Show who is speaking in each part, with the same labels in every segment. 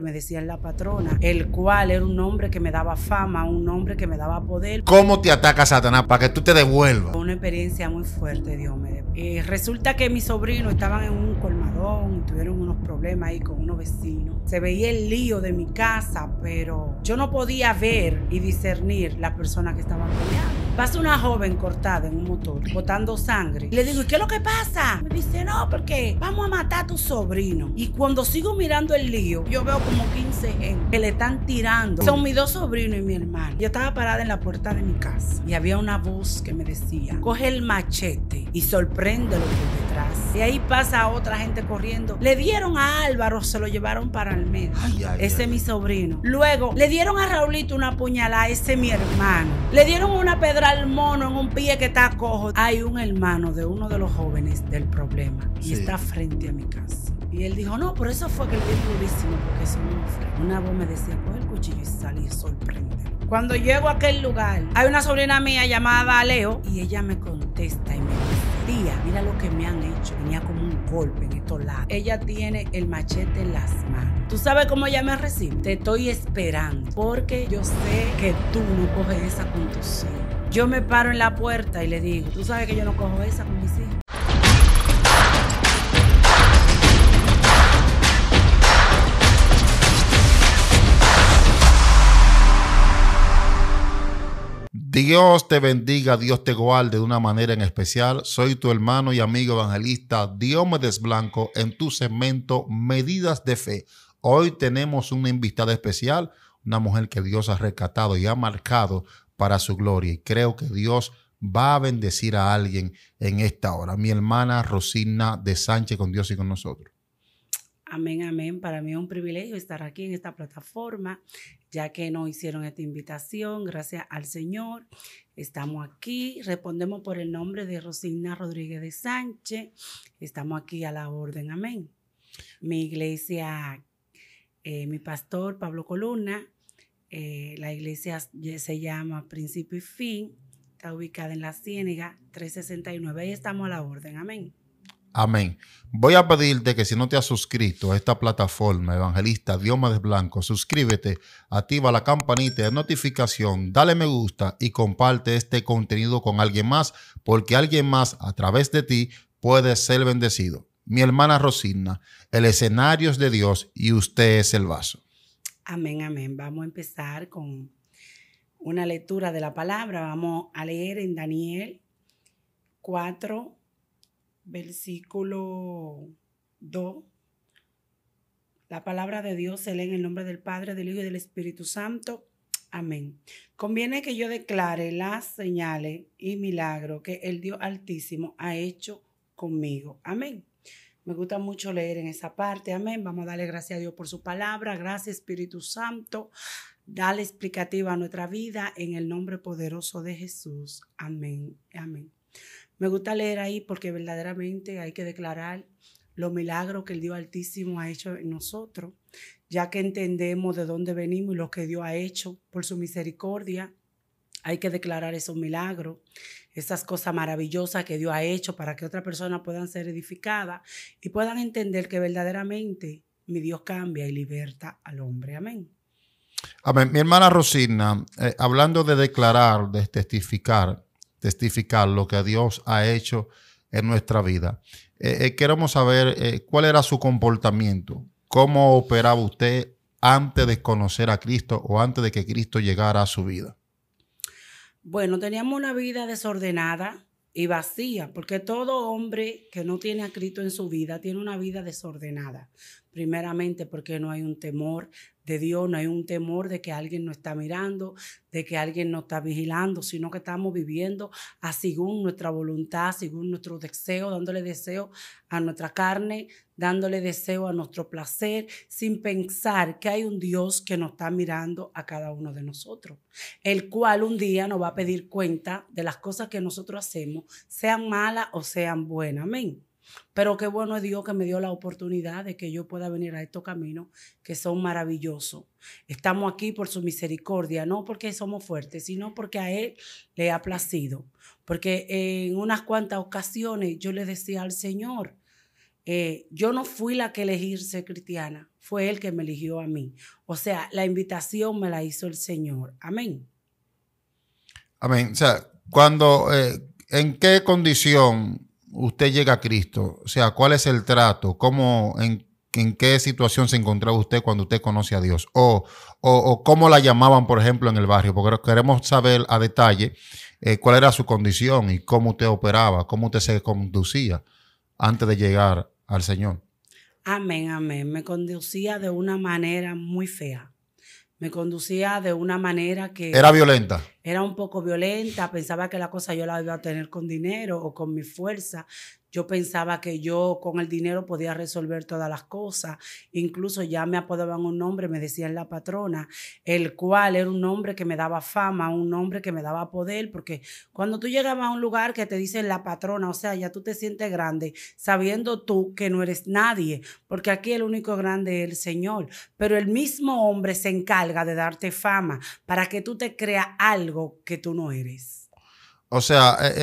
Speaker 1: me decían la patrona, el cual era un hombre que me daba fama, un hombre que me daba poder.
Speaker 2: ¿Cómo te ataca Satanás para que tú te devuelvas?
Speaker 1: Una experiencia muy fuerte, Dios me. Eh, resulta que mis sobrinos estaban en un colmado tuvieron unos problemas ahí con unos vecinos. Se veía el lío de mi casa, pero yo no podía ver y discernir la persona que estaba peleando. Pasa una joven cortada en un motor, botando sangre. le digo, ¿y qué es lo que pasa? Me dice, no, porque vamos a matar a tu sobrino. Y cuando sigo mirando el lío, yo veo como 15 gente que le están tirando. Son mis dos sobrinos y mi hermano. Yo estaba parada en la puerta de mi casa y había una voz que me decía, coge el machete y sorprende lo que detrás. Y ahí pasa otra gente corriendo. Le dieron a Álvaro, se lo llevaron para el Ay, ese es mi sobrino. Luego le dieron a Raulito una puñalada, ese es mi hermano. Le dieron una pedra al mono en un pie que está cojo. Hay un hermano de uno de los jóvenes del problema y está frente a mi casa. Y él dijo, no, por eso fue que le di durísimo, porque eso no fue. Una voz me decía, coge el cuchillo y salí sorprende. Cuando llego a aquel lugar, hay una sobrina mía llamada Leo y ella me contesta y me dice, tía, mira lo que me han hecho. Venía como un golpe en estos lados. Ella tiene el machete en las manos. ¿Tú sabes cómo ella me recibe? Te estoy esperando porque yo sé que tú no coges esa con hijos. Yo me paro en la puerta y le digo, tú sabes que yo no cojo esa con mis hijos.
Speaker 2: Dios te bendiga, Dios te guarde de una manera en especial. Soy tu hermano y amigo evangelista Diomedes Blanco en tu cemento. Medidas de Fe. Hoy tenemos una invitada especial, una mujer que Dios ha rescatado y ha marcado para su gloria. Y creo que Dios va a bendecir a alguien en esta hora. Mi hermana Rosina de Sánchez con Dios y con nosotros.
Speaker 1: Amén, amén. Para mí es un privilegio estar aquí en esta plataforma, ya que nos hicieron esta invitación. Gracias al Señor. Estamos aquí. Respondemos por el nombre de Rosina Rodríguez de Sánchez. Estamos aquí a la orden. Amén. Mi iglesia, eh, mi pastor Pablo Coluna, eh, la iglesia se llama Principio y Fin. Está ubicada en la Ciénega 369. y estamos a la orden. Amén.
Speaker 2: Amén. Voy a pedirte que si no te has suscrito a esta plataforma evangelista Dioma de Blanco, suscríbete, activa la campanita de notificación, dale me gusta y comparte este contenido con alguien más, porque alguien más a través de ti puede ser bendecido. Mi hermana Rosina, el escenario es de Dios y usted es el vaso.
Speaker 1: Amén, amén. Vamos a empezar con una lectura de la palabra. Vamos a leer en Daniel 4 versículo 2. La palabra de Dios se lee en el nombre del Padre, del Hijo y del Espíritu Santo. Amén. Conviene que yo declare las señales y milagros que el Dios Altísimo ha hecho conmigo. Amén. Me gusta mucho leer en esa parte. Amén. Vamos a darle gracias a Dios por su palabra. Gracias Espíritu Santo. Dale explicativa a nuestra vida en el nombre poderoso de Jesús. Amén. Amén. Me gusta leer ahí porque verdaderamente hay que declarar los milagros que el Dios Altísimo ha hecho en nosotros, ya que entendemos de dónde venimos y lo que Dios ha hecho por su misericordia. Hay que declarar esos milagros, esas cosas maravillosas que Dios ha hecho para que otras personas puedan ser edificadas y puedan entender que verdaderamente mi Dios cambia y liberta al hombre. Amén.
Speaker 2: Amén. Mi hermana Rosina, eh, hablando de declarar, de testificar, testificar lo que Dios ha hecho en nuestra vida. Eh, eh, queremos saber eh, cuál era su comportamiento, cómo operaba usted antes de conocer a Cristo o antes de que Cristo llegara a su vida.
Speaker 1: Bueno, teníamos una vida desordenada y vacía, porque todo hombre que no tiene a Cristo en su vida tiene una vida desordenada. Primeramente porque no hay un temor de Dios, no hay un temor de que alguien nos está mirando, de que alguien nos está vigilando, sino que estamos viviendo a según nuestra voluntad, según nuestro deseo, dándole deseo a nuestra carne, dándole deseo a nuestro placer, sin pensar que hay un Dios que nos está mirando a cada uno de nosotros, el cual un día nos va a pedir cuenta de las cosas que nosotros hacemos, sean malas o sean buenas. Amén. Pero qué bueno es Dios que me dio la oportunidad de que yo pueda venir a estos caminos que son maravillosos. Estamos aquí por su misericordia, no porque somos fuertes, sino porque a Él le ha placido. Porque en unas cuantas ocasiones yo le decía al Señor, eh, yo no fui la que elegí ser cristiana, fue Él que me eligió a mí. O sea, la invitación me la hizo el Señor. Amén.
Speaker 2: Amén. O sea, cuando, eh, ¿en qué condición usted llega a Cristo? O sea, ¿cuál es el trato? ¿Cómo, en, qué situación se encontraba usted cuando usted conoce a Dios? O, o, cómo la llamaban, por ejemplo, en el barrio, porque queremos saber a detalle eh, cuál era su condición y cómo usted operaba, cómo usted se conducía antes de llegar al Señor.
Speaker 1: Amén, amén. Me conducía de una manera muy fea me conducía de una manera que... Era violenta. Era un poco violenta, pensaba que la cosa yo la iba a tener con dinero o con mi fuerza. Yo pensaba que yo con el dinero podía resolver todas las cosas. Incluso ya me apodaban un nombre, me decían la patrona, el cual era un nombre que me daba fama, un nombre que me daba poder, porque cuando tú llegabas a un lugar que te dicen la patrona, o sea, ya tú te sientes grande, sabiendo tú que no eres nadie, porque aquí el único grande es el Señor. Pero el mismo hombre se encarga de darte fama para que tú te creas algo que tú no eres.
Speaker 2: O sea, eh, eh,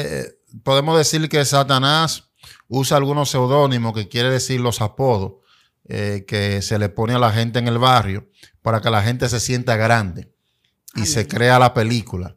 Speaker 2: eh, podemos decir que Satanás usa algunos seudónimos que quiere decir los apodos eh, que se le pone a la gente en el barrio para que la gente se sienta grande y se crea la película.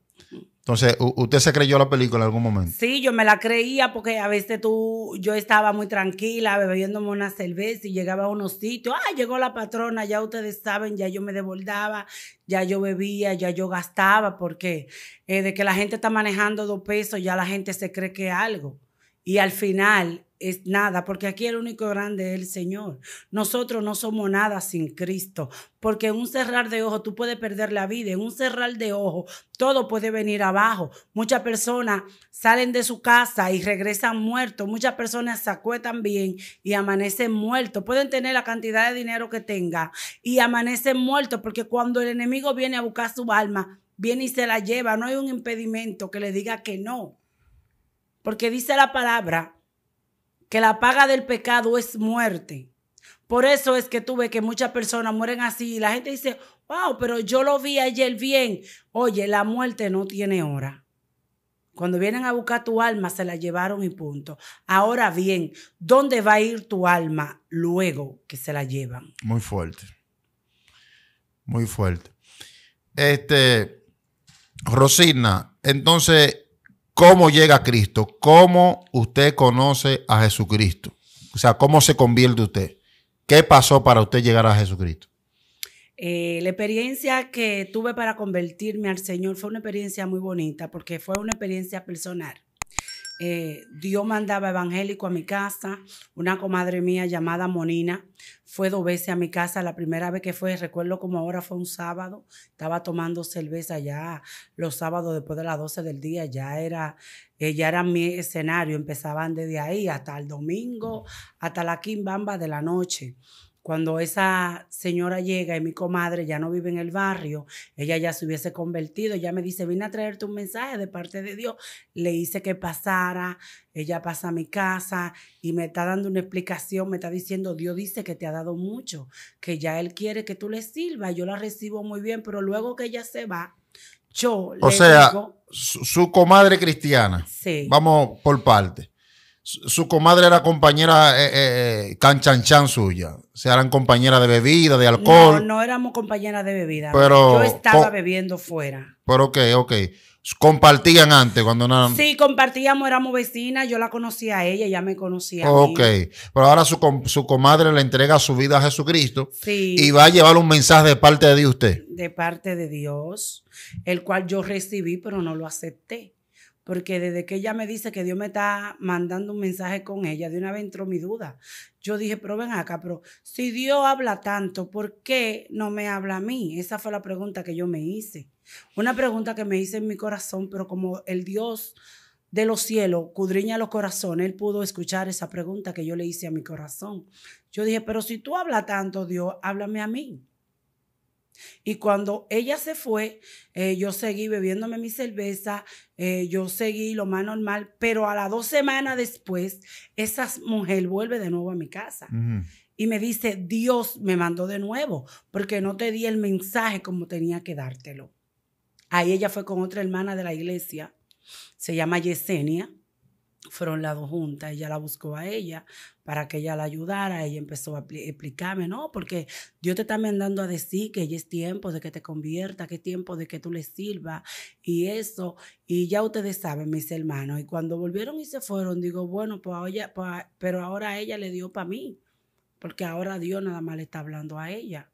Speaker 2: Entonces, ¿usted se creyó la película en algún momento?
Speaker 1: Sí, yo me la creía porque a veces tú, yo estaba muy tranquila bebiéndome una cerveza y llegaba a unos sitios, ah, llegó la patrona, ya ustedes saben, ya yo me devoldaba ya yo bebía, ya yo gastaba, porque eh, de que la gente está manejando dos pesos, ya la gente se cree que es algo. Y al final es nada, porque aquí el único grande es el Señor. Nosotros no somos nada sin Cristo, porque en un cerrar de ojo tú puedes perder la vida, en un cerrar de ojo todo puede venir abajo. Muchas personas salen de su casa y regresan muertos, muchas personas se acuetan bien y amanecen muertos. Pueden tener la cantidad de dinero que tenga y amanecen muertos, porque cuando el enemigo viene a buscar su alma, viene y se la lleva, no hay un impedimento que le diga que no. Porque dice la palabra que la paga del pecado es muerte. Por eso es que tuve que muchas personas mueren así y la gente dice, wow, pero yo lo vi ayer bien. Oye, la muerte no tiene hora. Cuando vienen a buscar tu alma, se la llevaron y punto. Ahora bien, ¿dónde va a ir tu alma luego que se la llevan?
Speaker 2: Muy fuerte. Muy fuerte. Este, Rosina, entonces, cómo llega Cristo, cómo usted conoce a Jesucristo, o sea, cómo se convierte usted, qué pasó para usted llegar a Jesucristo.
Speaker 1: Eh, la experiencia que tuve para convertirme al Señor fue una experiencia muy bonita porque fue una experiencia personal eh, Dios mandaba evangélico a mi casa. Una comadre mía llamada Monina fue dos veces a mi casa. La primera vez que fue, recuerdo como ahora fue un sábado, estaba tomando cerveza ya los sábados después de las 12 del día, ya era, ella eh, ya era mi escenario. Empezaban desde ahí hasta el domingo, hasta la quimbamba de la noche cuando esa señora llega y mi comadre ya no vive en el barrio, ella ya se hubiese convertido, ella me dice, vine a traerte un mensaje de parte de Dios, le hice que pasara, ella pasa a mi casa y me está dando una explicación, me está diciendo, Dios dice que te ha dado mucho, que ya Él quiere que tú le sirvas, yo la recibo muy bien, pero luego que ella se va, yo... le sea, digo,
Speaker 2: su, comadre cristiana, sí. vamos por parte, su comadre era compañera eh, eh, eh, canchanchan suya. O sea, eran compañeras de bebida, de alcohol.
Speaker 1: No, no éramos compañeras de bebida. Pero, yo estaba bebiendo fuera.
Speaker 2: Pero ok, ok. Compartían antes cuando no eran...
Speaker 1: Sí, compartíamos, éramos vecinas, yo la conocía a ella, ya me conocía a Ok,
Speaker 2: pero ahora su, su comadre le entrega su vida a Jesucristo y va a llevar un mensaje de parte de usted.
Speaker 1: De parte de Dios, el cual yo recibí, pero no lo acepté porque desde que ella me dice que Dios me está mandando un mensaje con ella, de una vez entró mi duda. Yo dije, pero ven acá, pero si Dios habla tanto, ¿por qué no me habla a mí? Esa fue la pregunta que yo me hice. Una pregunta que me hice en mi corazón, pero como el Dios de los cielos cudriña los corazones, él pudo escuchar esa pregunta que yo le hice a mi corazón. Yo dije, pero si tú hablas tanto, Dios, háblame a mí. Y cuando ella se fue, eh, yo seguí bebiéndome mi cerveza, eh, yo seguí lo más normal, pero a las dos semanas después, esa mujer vuelve de nuevo a mi casa. Y me dice, Dios me mandó de nuevo, porque no te di el mensaje como tenía que dártelo. Ahí ella fue con otra hermana de la iglesia, se llama Yesenia, fueron las dos juntas. Ella la buscó a ella para que ella la ayudara. Ella empezó a explicarme, ¿no? Porque Dios te está mandando a decir que ya es tiempo de que te convierta, que es tiempo de que tú le sirvas y eso. Y ya ustedes saben, mis hermanos. Y cuando volvieron y se fueron, digo, bueno, pues, pues pero ahora ella le dio para mí. Porque ahora Dios nada más le está hablando a ella.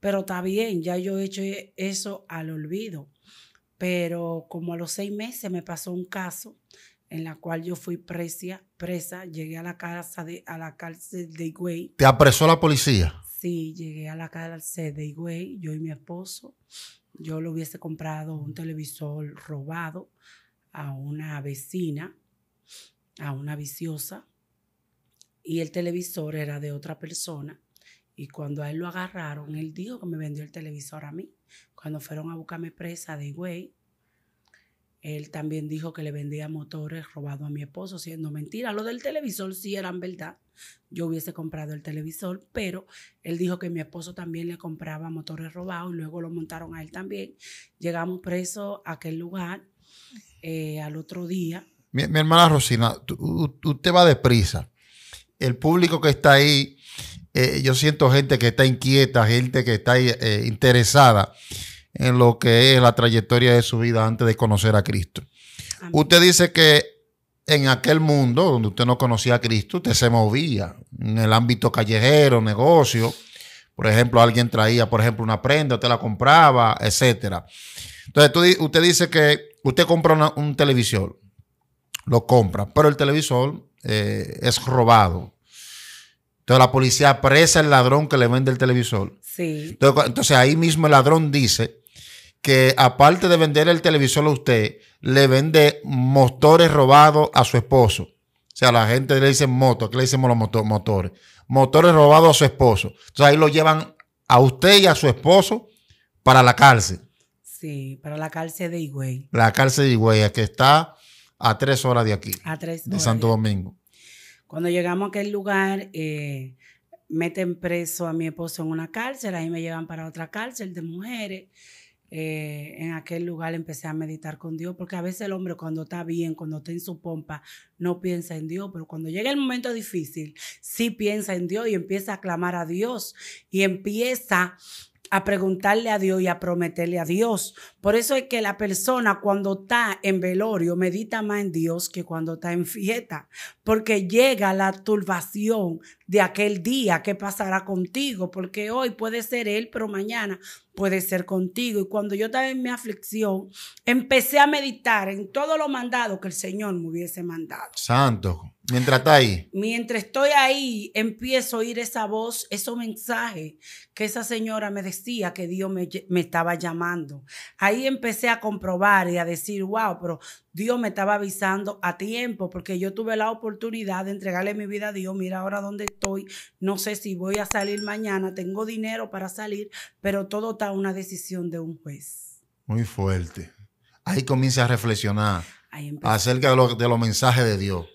Speaker 1: Pero está bien, ya yo he hecho eso al olvido. Pero como a los seis meses me pasó un caso en la cual yo fui presa, presa, llegué a la casa de, a la cárcel de Higüey. ¿Te apresó la policía? Sí, llegué a la cárcel de Higüey, yo y mi esposo. Yo le hubiese comprado un televisor robado a una vecina, a una viciosa, y el televisor era de otra persona. Y cuando a él lo agarraron, él dijo que me vendió el televisor a mí. Cuando fueron a buscarme presa de Higüey, él también dijo que le vendía motores robados a mi esposo, siendo mentira. Lo del televisor sí eran verdad. Yo hubiese comprado el televisor, pero él dijo que mi esposo también le compraba motores robados y luego lo montaron a él también. Llegamos presos a aquel lugar eh, al otro día.
Speaker 2: Mi, hermana Rosina, usted va deprisa. El público que está ahí, eh, yo siento gente que está inquieta, gente que está eh, interesada en lo que es la trayectoria de su vida antes de conocer a Cristo. Usted dice que en aquel mundo donde usted no conocía a Cristo, usted se movía en el ámbito callejero, negocio. Por ejemplo, alguien traía, por ejemplo, una prenda, usted la compraba, etc. Entonces, usted dice que usted compra un televisor, lo compra, pero el televisor eh, es robado. Entonces la policía apresa al ladrón que le vende el televisor. Sí. entonces, ahí mismo el ladrón dice que aparte de vender el televisor a usted, le vende motores robados a su esposo. O sea, la gente le dice moto, que le decimos los motores. Motores robados a su esposo. Entonces ahí lo llevan a usted y a su esposo para la cárcel.
Speaker 1: Sí, para la cárcel de Higüey.
Speaker 2: La cárcel de Higüey, que está a tres horas de aquí. A tres horas. De Santo Domingo.
Speaker 1: Cuando llegamos a aquel lugar, eh, meten preso a mi esposo en una cárcel, ahí me llevan para otra cárcel de mujeres eh, en aquel lugar empecé a meditar con Dios, porque a veces el hombre cuando está bien, cuando está en su pompa, no piensa en Dios, pero cuando llega el momento difícil, sí piensa en Dios y empieza a clamar a Dios y empieza a preguntarle a Dios y a prometerle a Dios. Por eso es que la persona cuando está en velorio medita más en Dios que cuando está en fiesta, porque llega la turbación, de aquel día, qué pasará contigo, porque hoy puede ser él, pero mañana puede ser contigo. Y cuando yo estaba en mi aflicción, empecé a meditar en todo lo mandado que el Señor me hubiese mandado.
Speaker 2: Santo, mientras está ahí.
Speaker 1: Mientras estoy ahí, empiezo a oír esa voz, ese mensaje que esa señora me decía que Dios me, estaba llamando. Ahí empecé a comprobar y a decir, wow, pero Dios me estaba avisando a tiempo, porque yo tuve la oportunidad de entregarle mi vida a Dios. Mira ahora dónde no sé si voy a salir mañana, tengo dinero para salir, pero todo está una decisión de un juez.
Speaker 2: Muy fuerte. Ahí comienza a reflexionar acerca de, de los mensajes de Dios.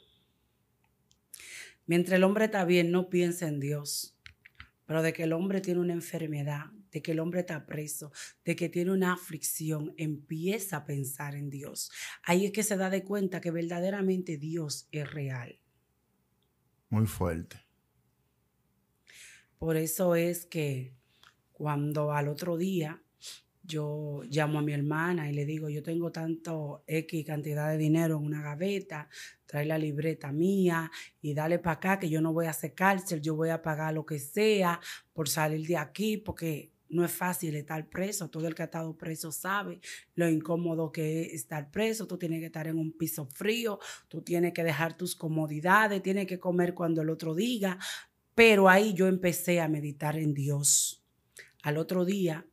Speaker 1: Mientras el hombre está bien, no piensa en Dios, pero de que el hombre tiene una enfermedad, de que el hombre está preso, de que tiene una aflicción, empieza a pensar en Dios. Ahí es que se da de cuenta que verdaderamente Dios es real.
Speaker 2: Muy fuerte.
Speaker 1: Por eso es que cuando al otro día yo llamo a mi hermana y le digo, yo tengo tanto X cantidad de dinero en una gaveta, trae la libreta mía y dale para acá que yo no voy a hacer cárcel, yo voy a pagar lo que sea por salir de aquí porque no es fácil estar preso, todo el que ha estado preso sabe lo incómodo que es estar preso, tú tienes que estar en un piso frío, tú tienes que dejar tus comodidades, tienes que comer cuando el otro diga, pero ahí yo empecé a meditar en Dios. Al otro día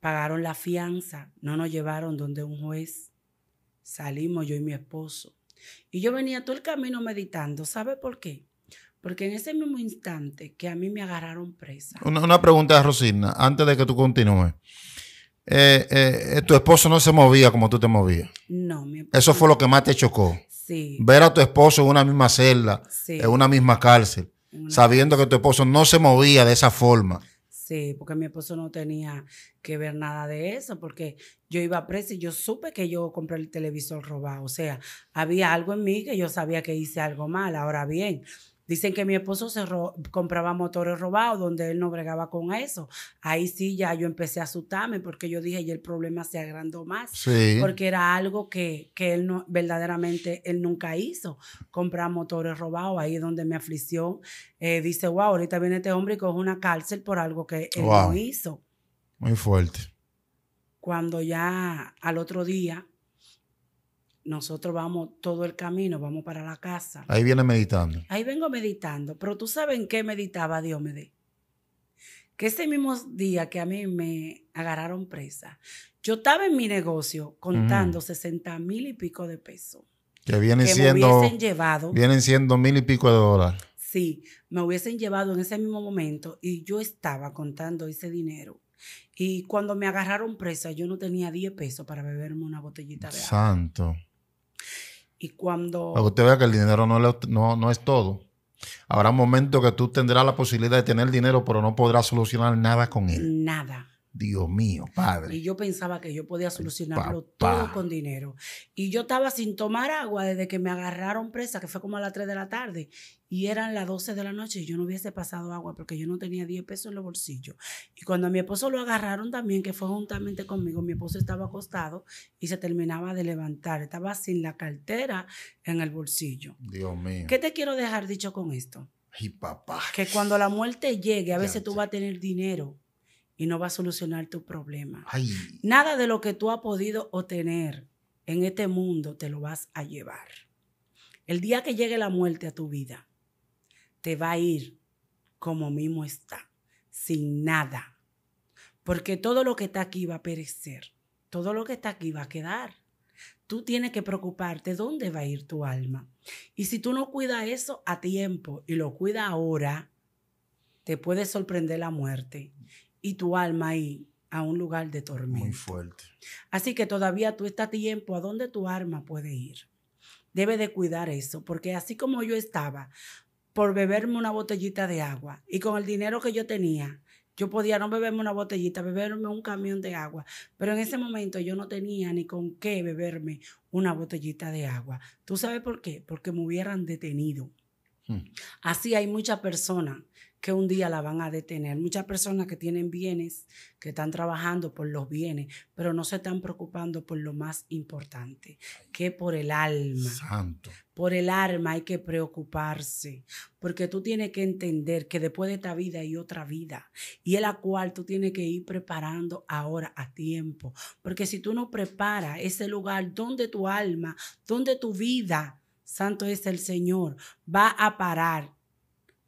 Speaker 1: pagaron la fianza, no nos llevaron donde un juez. Salimos yo y mi esposo. Y yo venía todo el camino meditando. ¿Sabe por qué? Porque en ese mismo instante que a mí me agarraron presa. Una, pregunta
Speaker 2: pregunta, Rosina, antes de que tú continúes. Eh, eh, eh, tu esposo no se movía como tú te movías. No, mi esposo. Eso fue lo que más te chocó. Ver a tu esposo en una misma celda, en una misma cárcel sabiendo que tu esposo no se movía de esa forma.
Speaker 1: Sí, porque mi esposo no tenía que ver nada de eso, porque yo iba a presa y yo supe que yo compré el televisor robado. O sea, había algo en mí que yo sabía que hice algo mal. Ahora bien, Dicen que mi esposo compraba motores robados donde él no bregaba con eso. Ahí sí ya yo empecé a asustarme porque yo dije, y el problema se agrandó más. Porque era algo que, él no, verdaderamente él nunca hizo, comprar motores robados. Ahí es donde me aflició. Eh, dice, wow, ahorita viene este hombre y coge una cárcel por algo que él no hizo.
Speaker 2: Muy fuerte.
Speaker 1: Cuando ya al otro día nosotros vamos todo el camino, vamos para la casa.
Speaker 2: Ahí viene meditando.
Speaker 1: Ahí vengo meditando, pero tú sabes en qué meditaba Dios me dé. Que ese mismo día que a mí me agarraron presa, yo estaba en mi negocio contando 60 mm. mil y pico de pesos. Que vienen siendo. Me hubiesen llevado. Vienen
Speaker 2: siendo mil y pico de dólares.
Speaker 1: Sí, me hubiesen llevado en ese mismo momento y yo estaba contando ese dinero. Y cuando me agarraron presa, yo no tenía 10 pesos para beberme una botellita de agua.
Speaker 2: Santo.
Speaker 1: Y cuando... usted
Speaker 2: vea que el dinero no, no, no es todo. Habrá momentos que tú tendrás la posibilidad de tener dinero, pero no podrás solucionar nada con él. Nada. Dios mío, padre.
Speaker 1: Y yo pensaba que yo podía solucionarlo todo con dinero. Y yo estaba sin tomar agua desde que me agarraron presa, que fue como a las 3 de la tarde. Y eran las 12 de la noche y yo no hubiese pasado agua porque yo no tenía 10 pesos en los bolsillos. Y cuando a mi esposo lo agarraron también, que fue juntamente conmigo, mi esposo estaba acostado y se terminaba de levantar. Estaba sin la cartera en el bolsillo.
Speaker 2: Dios mío. ¿Qué
Speaker 1: te quiero dejar dicho con esto?
Speaker 2: Y papá.
Speaker 1: Que cuando la muerte llegue, a veces tú vas a tener dinero y no va a solucionar tu problema. Nada de lo que tú has podido obtener en este mundo te lo vas a llevar. El día que llegue la muerte a tu vida, te va a ir como mismo está, sin nada. Porque todo lo que está aquí va a perecer, todo lo que está aquí va a quedar. Tú tienes que preocuparte dónde va a ir tu alma. Y si tú no cuidas eso a tiempo y lo cuidas ahora, te puede sorprender la muerte y tu alma ahí a un lugar de tormento. Muy fuerte. Así que todavía tú estás tiempo a dónde tu alma puede ir. Debe de cuidar eso, porque así como yo estaba por beberme una botellita de agua y con el dinero que yo tenía, yo podía no beberme una botellita, beberme un camión de agua, pero en ese momento yo no tenía ni con qué beberme una botellita de agua. ¿Tú sabes por qué? Porque me hubieran detenido. Hmm. Así hay muchas personas que un día la van a detener. Muchas personas que tienen bienes, que están trabajando por los bienes, pero no se están preocupando por lo más importante, que por el alma. Santo. Por el alma hay que preocuparse, porque tú tienes que entender que después de esta vida hay otra vida, y es la cual tú tienes que ir preparando ahora a tiempo, porque si tú no preparas ese lugar donde tu alma, donde tu vida, santo es el Señor, va a parar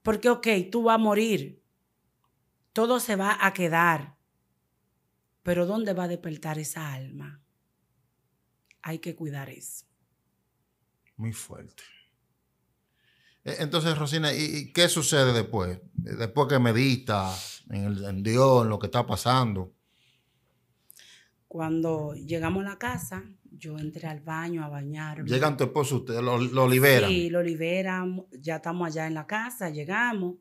Speaker 1: porque, ok, tú vas a morir, todo se va a quedar, pero ¿dónde va a despertar esa alma? Hay que cuidar eso.
Speaker 2: Muy fuerte. E, entonces, Rosina, ¿y qué sucede después? Eh, después que medita en, el, en Dios, en lo que está pasando.
Speaker 1: Cuando llegamos a la casa, yo entré al baño a bañarme. Llegan
Speaker 2: tu esposo, usted lo, libera. Sí,
Speaker 1: lo liberan. Ya estamos allá en la casa, llegamos.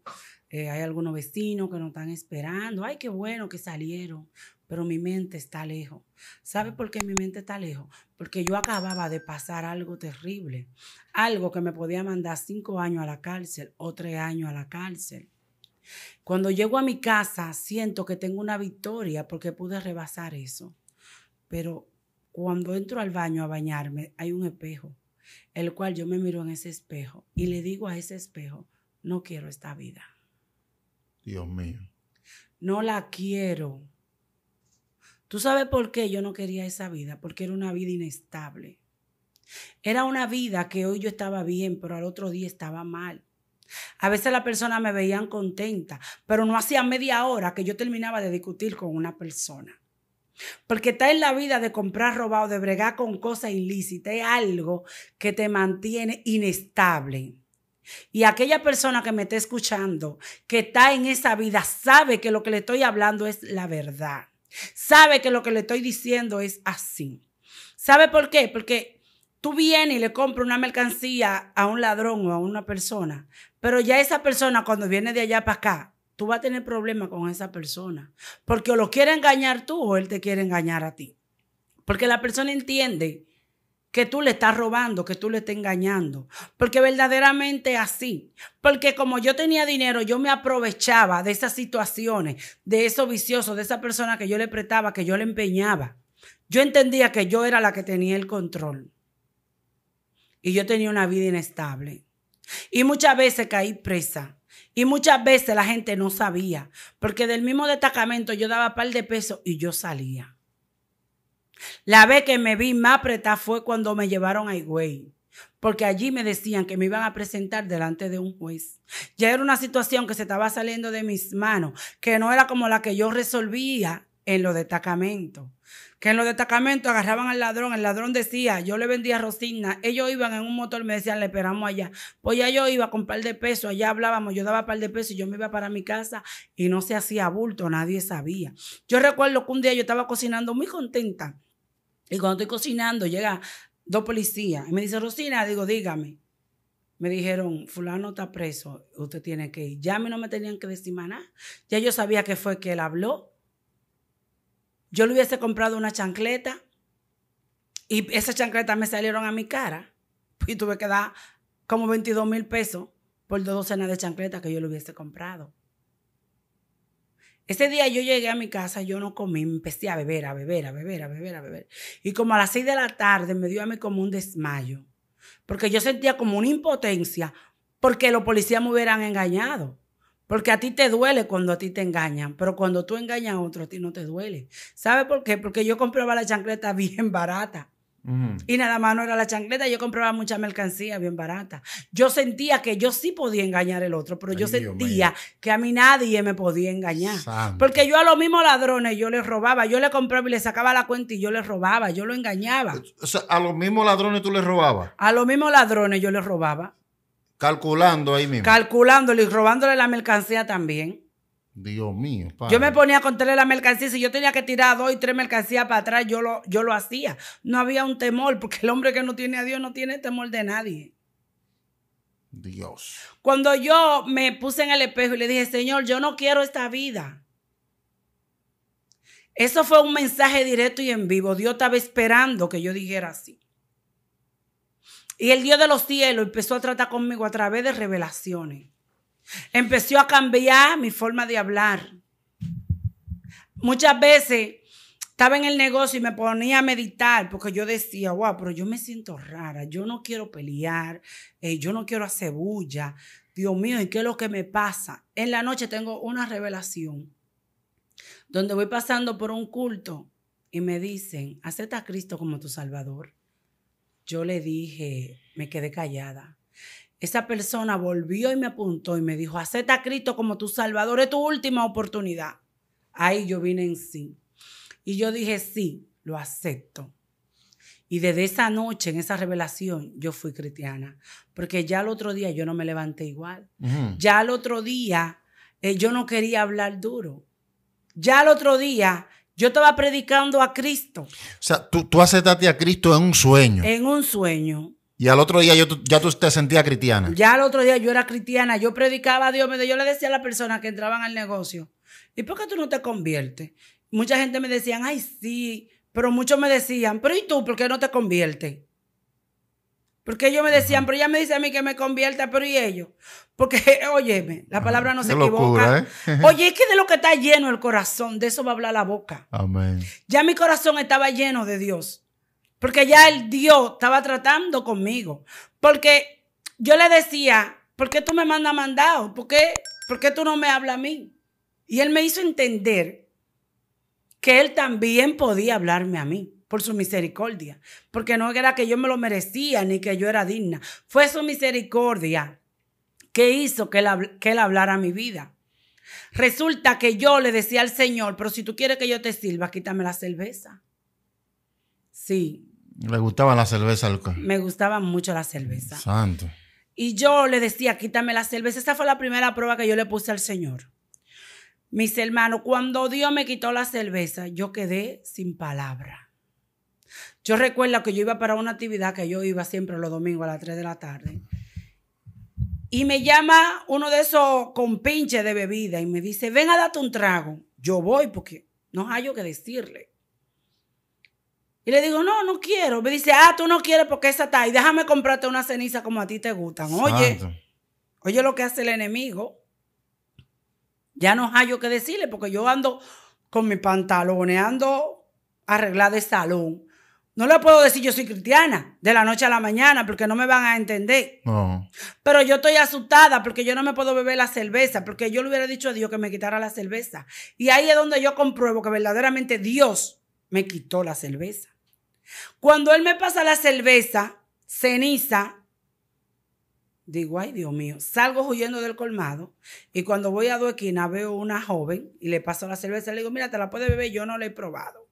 Speaker 1: Eh, hay algunos vecinos que nos están esperando. Ay, qué bueno que salieron. Pero mi mente está lejos. ¿Sabe por qué mi mente está lejos? Porque yo acababa de pasar algo terrible. Algo que me podía mandar cinco años a la cárcel o tres años a la cárcel. Cuando llego a mi casa, siento que tengo una victoria porque pude rebasar eso. Pero cuando entro al baño a bañarme, hay un espejo, el cual yo me miro en ese espejo y le digo a ese espejo, no quiero esta vida. Dios mío. No la quiero. ¿Tú sabes por qué yo no quería esa vida? Porque era una vida inestable. Era una vida que hoy yo estaba bien, pero al otro día estaba mal. A veces las personas me veían contenta, pero no hacía media hora que yo terminaba de discutir con una persona. Porque está en la vida de comprar robado, de bregar con cosas ilícitas. Es algo que te mantiene inestable. Y aquella persona que me está escuchando, que está en esa vida, sabe que lo que le estoy hablando es la verdad. Sabe que lo que le estoy diciendo es así. ¿Sabe por qué? Porque tú vienes y le compras una mercancía a un ladrón o a una persona, pero ya esa persona cuando viene de allá para acá, tú vas a tener problemas con esa persona. Porque o lo quiere engañar tú o él te quiere engañar a ti. Porque la persona entiende que tú le estás robando, que tú le estás engañando. Porque verdaderamente así. Porque como yo tenía dinero, yo me aprovechaba de esas situaciones, de esos viciosos, de esa persona que yo le prestaba, que yo le empeñaba. Yo entendía que yo era la que tenía el control. Y yo tenía una vida inestable. Y muchas veces caí presa y muchas veces la gente no sabía, porque del mismo destacamento yo daba par de pesos y yo salía. La vez que me vi más apretada fue cuando me llevaron a Higüey, porque allí me decían que me iban a presentar delante de un juez. Ya era una situación que se estaba saliendo de mis manos, que no era como la que yo resolvía en los destacamentos que en los destacamentos agarraban al ladrón, el ladrón decía, yo le vendía Rosina, ellos iban en un motor, me decían, le esperamos allá. Pues ya yo iba con par de pesos, allá hablábamos, yo daba par de pesos, yo me iba para mi casa y no se hacía bulto, nadie sabía. Yo recuerdo que un día yo estaba cocinando muy contenta y cuando estoy cocinando llega dos policías y me dice, Rosina, digo, dígame. Me dijeron, fulano está preso, usted tiene que ir. Ya a no me tenían que decir nada. Ya yo sabía que fue que él habló yo le hubiese comprado una chancleta y esas chancletas me salieron a mi cara. Y tuve que dar como 22 mil pesos por dos docenas de chancletas que yo le hubiese comprado. Ese día yo llegué a mi casa, yo no comí, empecé a beber, a beber, a beber, a beber, a beber. Y como a las seis de la tarde me dio a mí como un desmayo, porque yo sentía como una impotencia porque los policías me hubieran engañado. Porque a ti te duele cuando a ti te engañan, pero cuando tú engañas a otro, a ti no te duele. ¿Sabe por qué? Porque yo compraba la chancleta bien barata. Y nada más no era la chancleta, yo compraba mucha mercancía bien barata. Yo sentía que yo sí podía engañar al otro, pero yo sentía que a mí nadie me podía engañar. Porque yo a los mismos ladrones yo les robaba, yo les compraba y les sacaba la cuenta y yo les robaba, yo lo engañaba. O sea, a los mismos ladrones
Speaker 2: tú les robabas.
Speaker 1: A los mismos ladrones yo les robaba.
Speaker 2: Calculando ahí mismo.
Speaker 1: y robándole la mercancía también.
Speaker 2: Dios mío. Yo me
Speaker 1: ponía a contarle la mercancía. Si yo tenía que tirar dos y tres mercancías para atrás, yo lo, yo lo hacía. No había un temor, porque el hombre que no tiene a Dios no tiene temor de nadie.
Speaker 2: Dios.
Speaker 1: Cuando yo me puse en el espejo y le dije, Señor, yo no quiero esta vida. Eso fue un mensaje directo y en vivo. Dios estaba esperando que yo dijera así. Y el Dios de los cielos empezó a tratar conmigo a través de revelaciones. Empezó a cambiar mi forma de hablar. Muchas veces estaba en el negocio y me ponía a meditar porque yo decía, wow, pero yo me siento rara, yo no quiero pelear, eh, yo no quiero hacer bulla. Dios mío, ¿y qué es lo que me pasa? En la noche tengo una revelación donde voy pasando por un culto y me dicen, acepta a Cristo como tu Salvador. Yo le dije, me quedé callada. Esa persona volvió y me apuntó y me dijo, acepta a Cristo como tu Salvador, es tu última oportunidad. Ahí yo vine en sí. Y yo dije, sí, lo acepto. Y desde esa noche, en esa revelación, yo fui cristiana, porque ya el otro día yo no me levanté igual. Ya el otro día eh, yo no quería hablar duro. Ya el otro día yo estaba predicando a Cristo. O
Speaker 2: sea, tú, tú aceptaste a Cristo en un sueño.
Speaker 1: En un sueño.
Speaker 2: Y al otro día yo, ya tú te sentías cristiana.
Speaker 1: Ya al otro día yo era cristiana, yo predicaba a Dios, yo le decía a las personas que entraban al negocio, ¿y por qué tú no te conviertes? Mucha gente me decían, ay, sí, pero muchos me decían, pero ¿y tú por qué no te conviertes? Porque ellos me decían, pero ya me dice a mí que me convierta, pero ¿y ellos? Porque, óyeme, la ah, palabra no se equivoca. ¿eh? Oye, es que de lo que está lleno el corazón, de eso va a hablar la boca. Amén. Ya mi corazón estaba lleno de Dios. Porque ya el Dios estaba tratando conmigo. Porque yo le decía, ¿por qué tú me mandas mandado? ¿Por qué, ¿Por qué tú no me hablas a mí? Y él me hizo entender que él también podía hablarme a mí por su misericordia, porque no era que yo me lo merecía ni que yo era digna, fue su misericordia que hizo que él, que hablara mi vida. Resulta que yo le decía al Señor, pero si tú quieres que yo te sirva, quítame la cerveza.
Speaker 2: Sí. ¿Le gustaba la cerveza?
Speaker 1: Me gustaba mucho la cerveza. Santo. Y yo le decía, quítame la cerveza. Esa fue la primera prueba que yo le puse al Señor. Mis hermanos, cuando Dios me quitó la cerveza, yo quedé sin palabra. Yo recuerdo que yo iba para una actividad que yo iba siempre los domingos a las 3 de la tarde. Y me llama uno de esos compinches de bebida y me dice, ven a darte un trago. Yo voy porque no hay yo que decirle. Y le digo, no, no quiero. Me dice, ah, tú no quieres porque esa está Y Déjame comprarte una ceniza como a ti te gustan. Oye, oye lo que hace el enemigo. Ya no hay yo que decirle porque yo ando con mis pantalones, ando arreglado de salón. No le puedo decir yo soy cristiana de la noche a la mañana porque no me van a entender. Pero yo estoy asustada porque yo no me puedo beber la cerveza, porque yo le hubiera dicho a Dios que me quitara la cerveza. Y ahí es donde yo compruebo que verdaderamente Dios me quitó la cerveza. Cuando Él me pasa la cerveza, ceniza, digo, ay Dios mío, salgo huyendo del colmado y cuando voy a doquina veo una joven y le paso la cerveza, le digo, mira, te la puedes beber, yo no la he probado.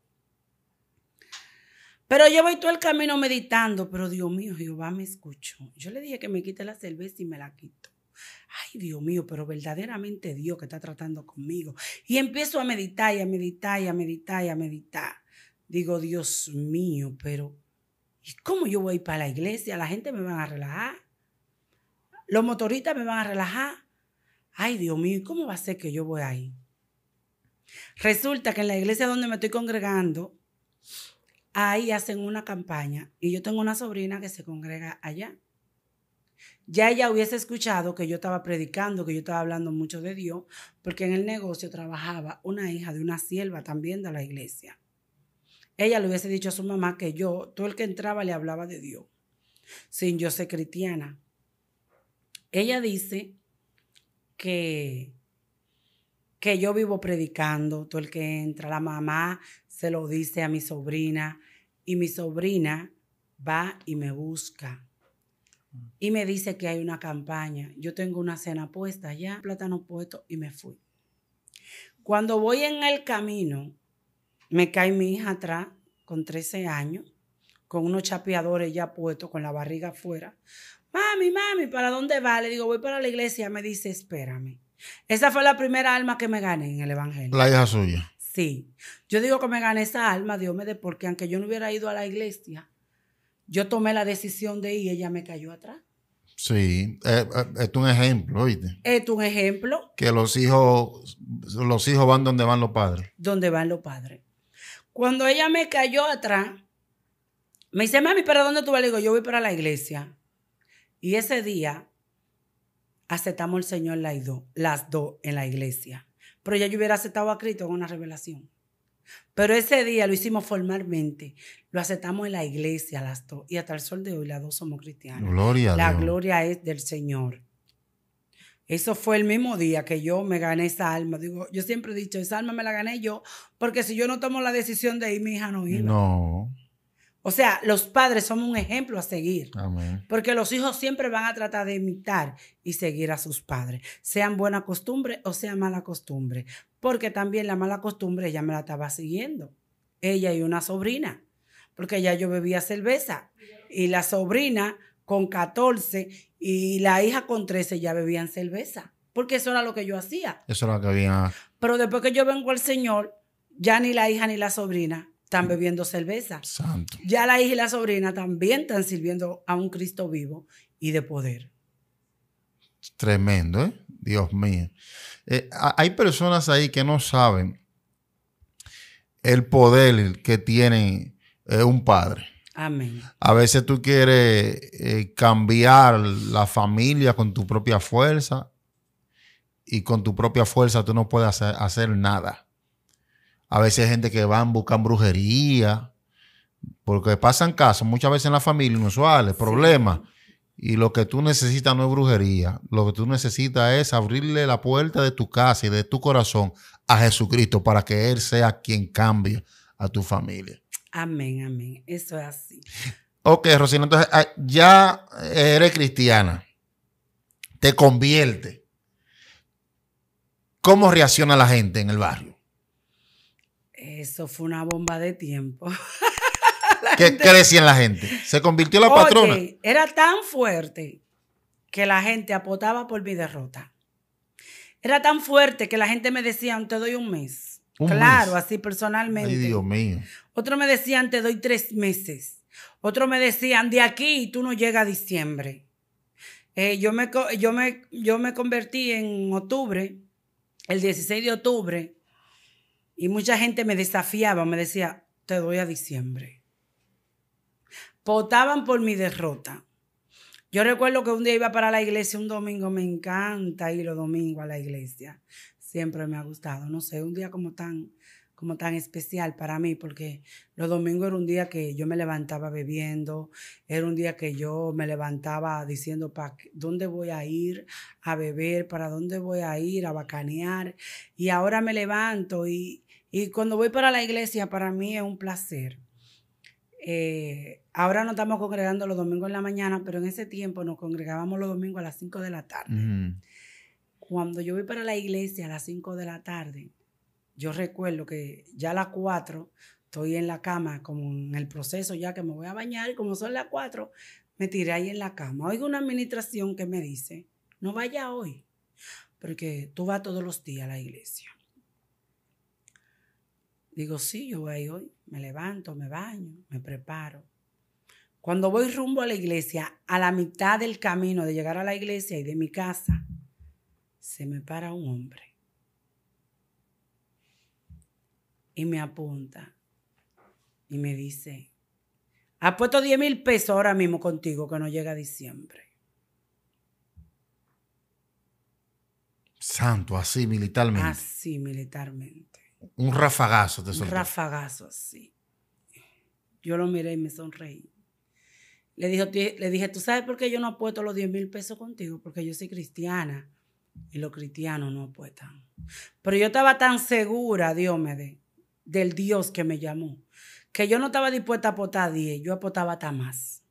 Speaker 1: Pero yo voy todo el camino meditando, pero Dios mío, Jehová me escuchó. Yo le dije que me quite la cerveza y me la quito. Ay, Dios mío, pero verdaderamente Dios que está tratando conmigo. Y empiezo a meditar y a meditar y a meditar y a meditar. Digo, Dios mío, pero ¿y cómo yo voy para la iglesia? La gente me va a relajar. Los motoristas me van a relajar. Ay, Dios mío, ¿cómo va a ser que yo voy ahí? Resulta que en la iglesia donde me estoy congregando, ahí hacen una campaña y yo tengo una sobrina que se congrega allá. Ya ella hubiese escuchado que yo estaba predicando, que yo estaba hablando mucho de Dios, porque en el negocio trabajaba una hija de una sierva también de la iglesia. Ella le hubiese dicho a su mamá que yo, todo el que entraba le hablaba de Dios, sin yo ser cristiana. Ella dice que, que yo vivo predicando, todo el que entra, la mamá se lo dice a mi sobrina, y mi sobrina va y me busca y me dice que hay una campaña. Yo tengo una cena puesta ya, plátano puesto y me fui. Cuando voy en el camino, me cae mi hija atrás con 13 años, con unos chapeadores ya puestos, con la barriga afuera. Mami, mami, ¿para dónde va? Le digo, voy para la iglesia. Me dice, espérame. Esa fue la primera alma que me gané en el Evangelio. La
Speaker 2: hija suya.
Speaker 1: Sí. Yo digo que me gané esa alma, Dios me dé, porque aunque yo no hubiera ido a la iglesia, yo tomé la decisión de ir y ella me cayó atrás.
Speaker 2: Sí, eh, eh, es un ejemplo, ¿oíste?
Speaker 1: Es un ejemplo.
Speaker 2: Que los hijos, los hijos van donde van los padres.
Speaker 1: Donde van los padres. Cuando ella me cayó atrás, me dice, mami, ¿pero dónde tú vas? Le digo, yo voy para la iglesia. Y ese día aceptamos el Señor las dos en la iglesia pero ya yo hubiera aceptado a Cristo con una revelación. Pero ese día lo hicimos formalmente, lo aceptamos en la iglesia las dos, y hasta el sol de hoy las dos somos cristianos. la gloria es del Señor. Eso fue el mismo día que yo me gané esa alma. Digo, yo siempre he dicho, esa alma me la gané yo, porque si yo no tomo la decisión de ir, mi hija no iba.
Speaker 2: No.
Speaker 1: O sea, los padres son un ejemplo a seguir. Porque los hijos siempre van a tratar de imitar y seguir a sus padres, sean buena costumbre o sea mala costumbre. Porque también la mala costumbre ella me la estaba siguiendo. Ella y una sobrina. Porque ya yo bebía cerveza. Y la sobrina con 14 y la hija con 13 ya bebían cerveza. Porque eso era lo que yo hacía.
Speaker 2: Eso era lo que había.
Speaker 1: Pero después que yo vengo al Señor, ya ni la hija ni la sobrina están bebiendo cerveza. Santo. Ya la hija y la sobrina también están sirviendo a un Cristo vivo y de poder.
Speaker 2: Tremendo, ¿eh? Dios mío. Eh, hay personas ahí que no saben el poder que tiene eh, un padre. Amén. A veces tú quieres eh, cambiar la familia con tu propia fuerza y con tu propia fuerza tú no puedes hacer nada. A veces hay gente que van, buscan brujería, porque pasan casos muchas veces en la familia inusuales, problemas. Y lo que tú necesitas no es brujería, lo que tú necesitas es abrirle la puerta de tu casa y de tu corazón a Jesucristo para que Él sea quien cambie a tu familia.
Speaker 1: Amén, amén. Eso es así.
Speaker 2: Ok, Rosina, entonces ah, ya eres cristiana, te convierte. ¿Cómo reacciona la gente en el barrio?
Speaker 1: Eso fue una bomba de tiempo. ¿Qué decían en la gente? ¿Se convirtió la patrona? Era tan fuerte que la gente apotaba por mi derrota. Era tan fuerte que la gente me decía, te doy un mes. claro, así personalmente. Ay,
Speaker 2: Dios mío.
Speaker 1: otro me decían, te doy tres meses. otro me decían, de aquí tú no llegas a diciembre. Eh, yo, me, yo, me, yo me convertí en octubre, el 16 de octubre y mucha gente me desafiaba, me decía, te doy a diciembre. Potaban por mi derrota. Yo recuerdo que un día iba para la iglesia, un domingo, me encanta ir los domingos a la iglesia. Siempre me ha gustado, no sé, un día como tan, como tan especial para mí, porque los domingos era un día que yo me levantaba bebiendo, era un día que yo me levantaba diciendo, ¿para dónde voy a ir a beber? ¿Para dónde voy a ir a bacanear? Y ahora me levanto y, y cuando voy para la iglesia, para mí es un placer. Eh, ahora no estamos congregando los domingos en la mañana, pero en ese tiempo nos congregábamos los domingos a las 5 de la tarde. Cuando yo voy para la iglesia a las 5 de la tarde, yo recuerdo que ya a las 4 estoy en la cama, como en el proceso ya que me voy a bañar, y como son las 4, me tiré ahí en la cama. Oigo una administración que me dice, no vaya hoy, porque tú vas todos los días a la iglesia. Digo, sí, yo voy hoy. Me levanto, me baño, me preparo. Cuando voy rumbo a la iglesia, a la mitad del camino de llegar a la iglesia y de mi casa, se me para un hombre y me apunta y me dice, puesto 10 mil pesos ahora mismo contigo que no llega a diciembre.
Speaker 2: Santo, así militarmente.
Speaker 1: Así militarmente. Un rafagazo te Un rafagazo, sí. Yo lo miré y me sonreí. Le, le dije, ¿tú sabes por qué yo no apuesto los 10 mil pesos contigo? Porque yo soy cristiana y los cristianos no apuestan. Pero yo estaba tan segura, Dios me del Dios que me llamó, que yo no estaba dispuesta a apostar 10, yo apostaba hasta más.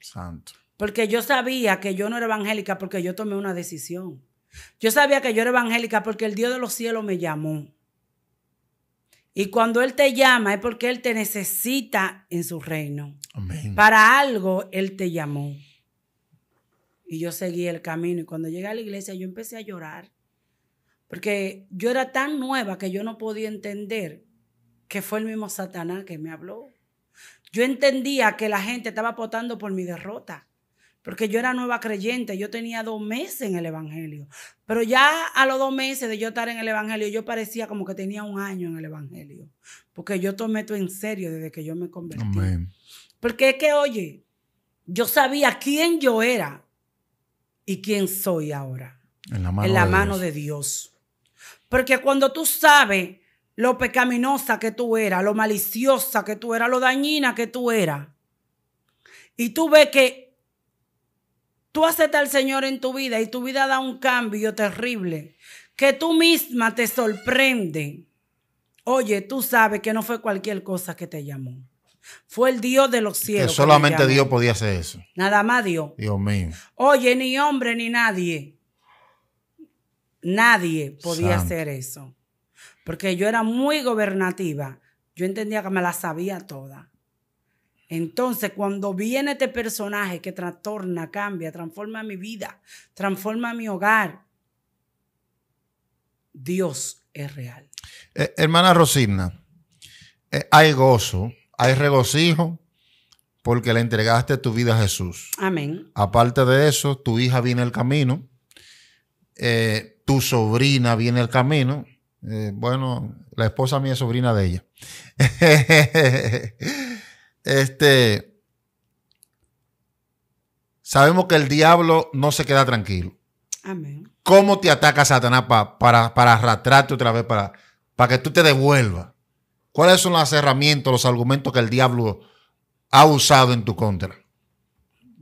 Speaker 1: Santo. Porque yo sabía que yo no era evangélica porque yo tomé una decisión. Yo sabía que yo era evangélica porque el Dios de los cielos me llamó. Y cuando Él te llama es porque Él te necesita en su reino. Para algo Él te llamó. Y yo seguí el camino. Y cuando llegué a la iglesia yo empecé a llorar. Porque yo era tan nueva que yo no podía entender que fue el mismo Satanás que me habló. Yo entendía que la gente estaba votando por mi derrota porque yo era nueva creyente, yo tenía dos meses en el Evangelio, pero ya a los dos meses de yo estar en el Evangelio, yo parecía como que tenía un año en el Evangelio, porque yo tomé esto en serio desde que yo me convertí. Amén. Porque es que, oye, yo sabía quién yo era y quién soy ahora. En la mano, de, Dios. de Dios. Porque cuando tú sabes lo pecaminosa que tú eras, lo maliciosa que tú eras, lo dañina que tú eras, y tú ves que Tú aceptas al Señor en tu vida y tu vida da un cambio terrible, que tú misma te sorprende. Oye, tú sabes que no fue cualquier cosa que te llamó. Fue el Dios de los cielos. Que solamente Dios podía hacer eso. Nada más Dios. Dios mío. Oye, ni hombre ni nadie. Nadie podía hacer eso. Porque yo era muy gobernativa. Yo entendía que me la sabía toda. Entonces, cuando viene este personaje que trastorna, cambia, transforma mi vida, transforma mi hogar,
Speaker 2: Dios es real. Eh, hermana Rosina, eh, hay gozo, hay regocijo porque le entregaste tu vida a Jesús. Amén. Aparte de eso, tu hija viene el camino, eh, tu sobrina viene el camino. bueno, la esposa mía es sobrina de ella. Este, sabemos que el diablo no se queda tranquilo. ¿Cómo te ataca Satanás para, para arrastrarte otra vez, para, para que tú te devuelvas? ¿Cuáles son las herramientas, los argumentos que el diablo ha usado en tu contra?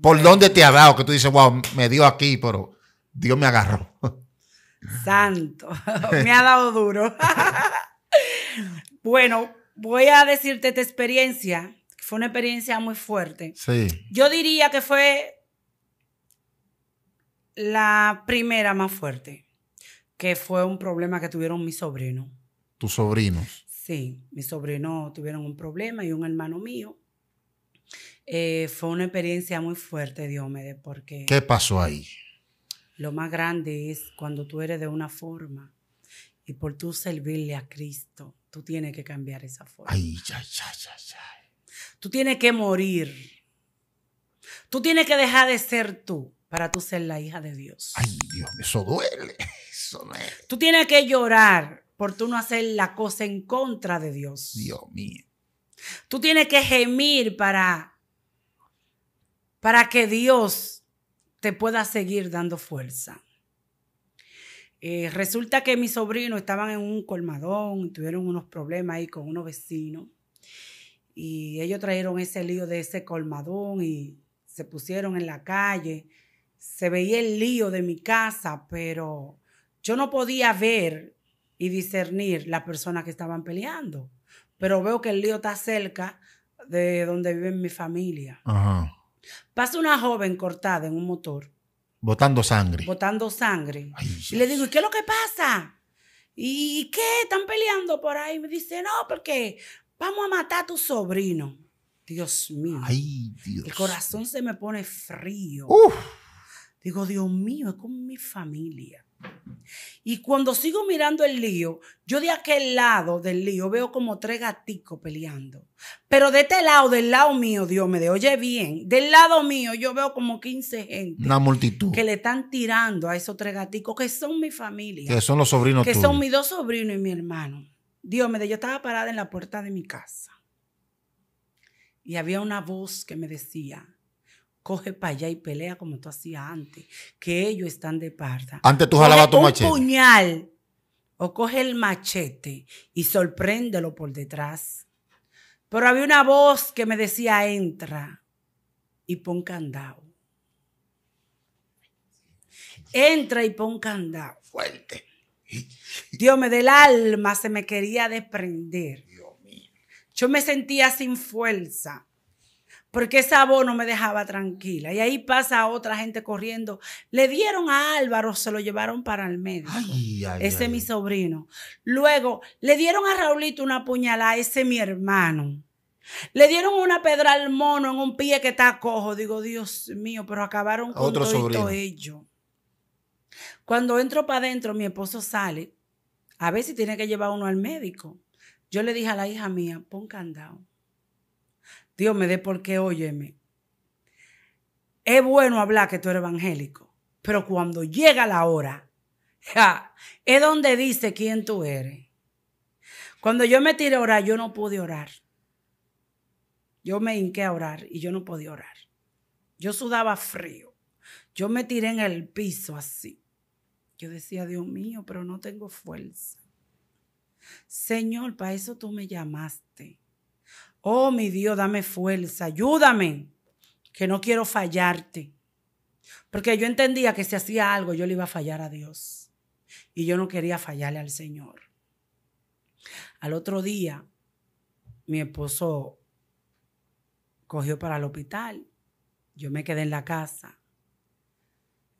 Speaker 2: ¿Por dónde te ha dado? Que tú dices, wow, me dio aquí, pero Dios me agarró.
Speaker 1: Santo, me ha dado duro. bueno, voy a decirte esta experiencia fue una experiencia muy fuerte. Sí. Yo diría que fue la primera más fuerte, que fue un problema que tuvieron mis sobrinos.
Speaker 2: ¿Tus sobrinos?
Speaker 1: Sí, mis sobrinos tuvieron un problema y un hermano mío. Eh, fue una experiencia muy fuerte, Diomedes, porque... ¿Qué pasó ahí? Lo más grande es cuando tú eres de una forma y por tú servirle a Cristo, tú tienes que cambiar esa
Speaker 2: forma. Ay, ya, ya, ya, ya.
Speaker 1: Tú tienes que morir. Tú tienes que dejar de ser tú para tú ser la hija de Dios. Ay, Dios,
Speaker 2: eso duele. Eso duele.
Speaker 1: Tú tienes que llorar por tú no hacer la cosa en contra de Dios. Dios mío. Tú tienes que gemir para, para que Dios te pueda seguir dando fuerza. Eh, resulta que mis sobrinos estaban en un colmadón, tuvieron unos problemas ahí con unos vecinos. Y ellos trajeron ese lío de ese colmadón y se pusieron en la calle. Se veía el lío de mi casa, pero yo no podía ver y discernir las personas que estaban peleando. Pero veo que el lío está cerca de donde vive mi familia. Pasa una joven cortada en un motor.
Speaker 2: Botando sangre.
Speaker 1: Botando sangre. y le digo, ¿y qué es lo que pasa? ¿Y qué? ¿Están peleando por ahí? Me dice, no, porque vamos a matar a tu sobrino. Dios mío. Ay, Dios. El corazón se me pone frío. Uf. Digo, Dios mío, es con mi familia. Y cuando sigo mirando el lío, yo de aquel lado del lío veo como tres gaticos peleando. Pero de este lado, del lado mío, Dios me de, oye bien, del lado mío yo veo como 15 gente.
Speaker 2: Una multitud.
Speaker 1: Que le están tirando a esos tres gaticos que son mi familia. Que son los sobrinos Que son mis dos sobrinos y mi hermano. Dios me yo estaba parada en la puerta de mi casa y había una voz que me decía, coge para allá y pelea como tú hacías antes, que ellos están de parda. Antes tú jalabas tu machete. puñal o coge el machete y sorpréndelo por detrás. Pero había una voz que me decía, entra y pon candado. Entra y pon candado. Fuerte. Dios me del alma se me quería desprender. Yo me sentía sin fuerza porque esa voz no me dejaba tranquila. Y ahí pasa otra gente corriendo. Le dieron a Álvaro, se lo llevaron para el médico. ese es mi sobrino. Luego le dieron a Raulito una puñalada, ese es mi hermano. Le dieron una pedra al mono en un pie que está cojo. Digo, Dios mío, pero acabaron con todo ello. Cuando entro para adentro, mi esposo sale. A ver si tiene que llevar uno al médico. Yo le dije a la hija mía, pon candado. Dios me dé por qué, óyeme. Es bueno hablar que tú eres evangélico, pero cuando llega la hora, es donde dice quién tú eres. Cuando yo me tiré a orar, yo no pude orar. Yo me hinqué a orar y yo no podía orar. Yo sudaba frío. Yo me tiré en el piso así. Yo decía, Dios mío, pero no tengo fuerza. Señor, para eso tú me llamaste. Oh, mi Dios, dame fuerza, ayúdame, que no quiero fallarte. Porque yo entendía que si hacía algo, yo le iba a fallar a Dios. Y yo no quería fallarle al Señor. Al otro día, mi esposo cogió para el hospital. Yo me quedé en la casa.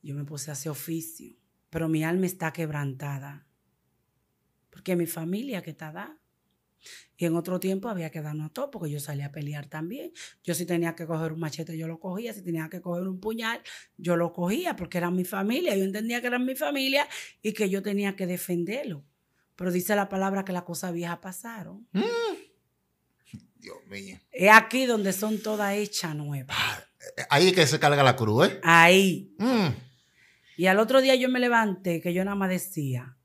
Speaker 1: Yo me puse a hacer oficio pero mi alma está quebrantada, porque mi familia que está da. Y en otro tiempo había que darnos a todo, porque yo salía a pelear también. Yo si tenía que coger un machete, yo lo cogía, si tenía que coger un puñal, yo lo cogía, porque era mi familia, yo entendía que era mi familia y que yo tenía que defenderlo. Pero dice la palabra que las cosas viejas pasaron. Mm.
Speaker 2: Dios mío.
Speaker 1: Es aquí donde son todas hechas nuevas. Ah,
Speaker 2: eh, ahí es que se carga la cruz, ¿eh?
Speaker 1: Ahí. Mm. Y al otro día yo me levanté, que yo nada más decía,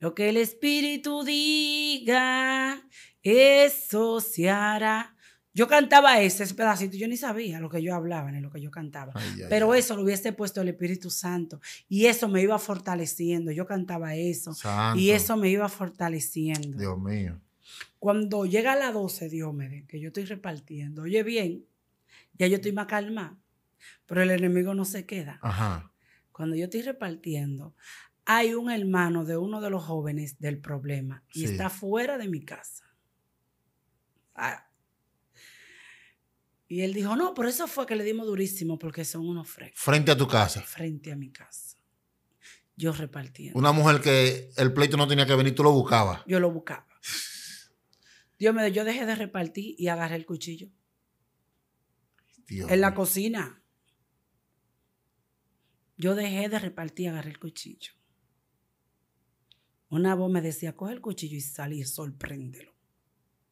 Speaker 1: lo que el espíritu diga, eso se hará. Yo cantaba ese, pedacito, yo ni sabía lo que yo hablaba ni lo que yo cantaba, pero eso lo hubiese puesto el Espíritu Santo y eso me iba fortaleciendo, yo cantaba eso y eso me iba fortaleciendo.
Speaker 2: Dios mío.
Speaker 1: Cuando llega la 12, Dios me que yo estoy repartiendo, oye bien, ya yo estoy más calma, pero el enemigo no se queda. Ajá cuando yo estoy repartiendo, hay un hermano de uno de los jóvenes del problema y está fuera de mi casa. Ah. Y él dijo, no, por eso fue que le dimos durísimo, porque son unos frescos. Frente a tu casa. Frente a mi casa. Yo repartiendo. Una mujer
Speaker 2: que el pleito no tenía que venir, tú lo buscabas.
Speaker 1: Yo lo buscaba. Dios me yo dejé de repartir y agarré el cuchillo. en la cocina. Yo dejé de repartir, agarré el cuchillo. Una voz me decía, coge el cuchillo y salí, sorpréndelo.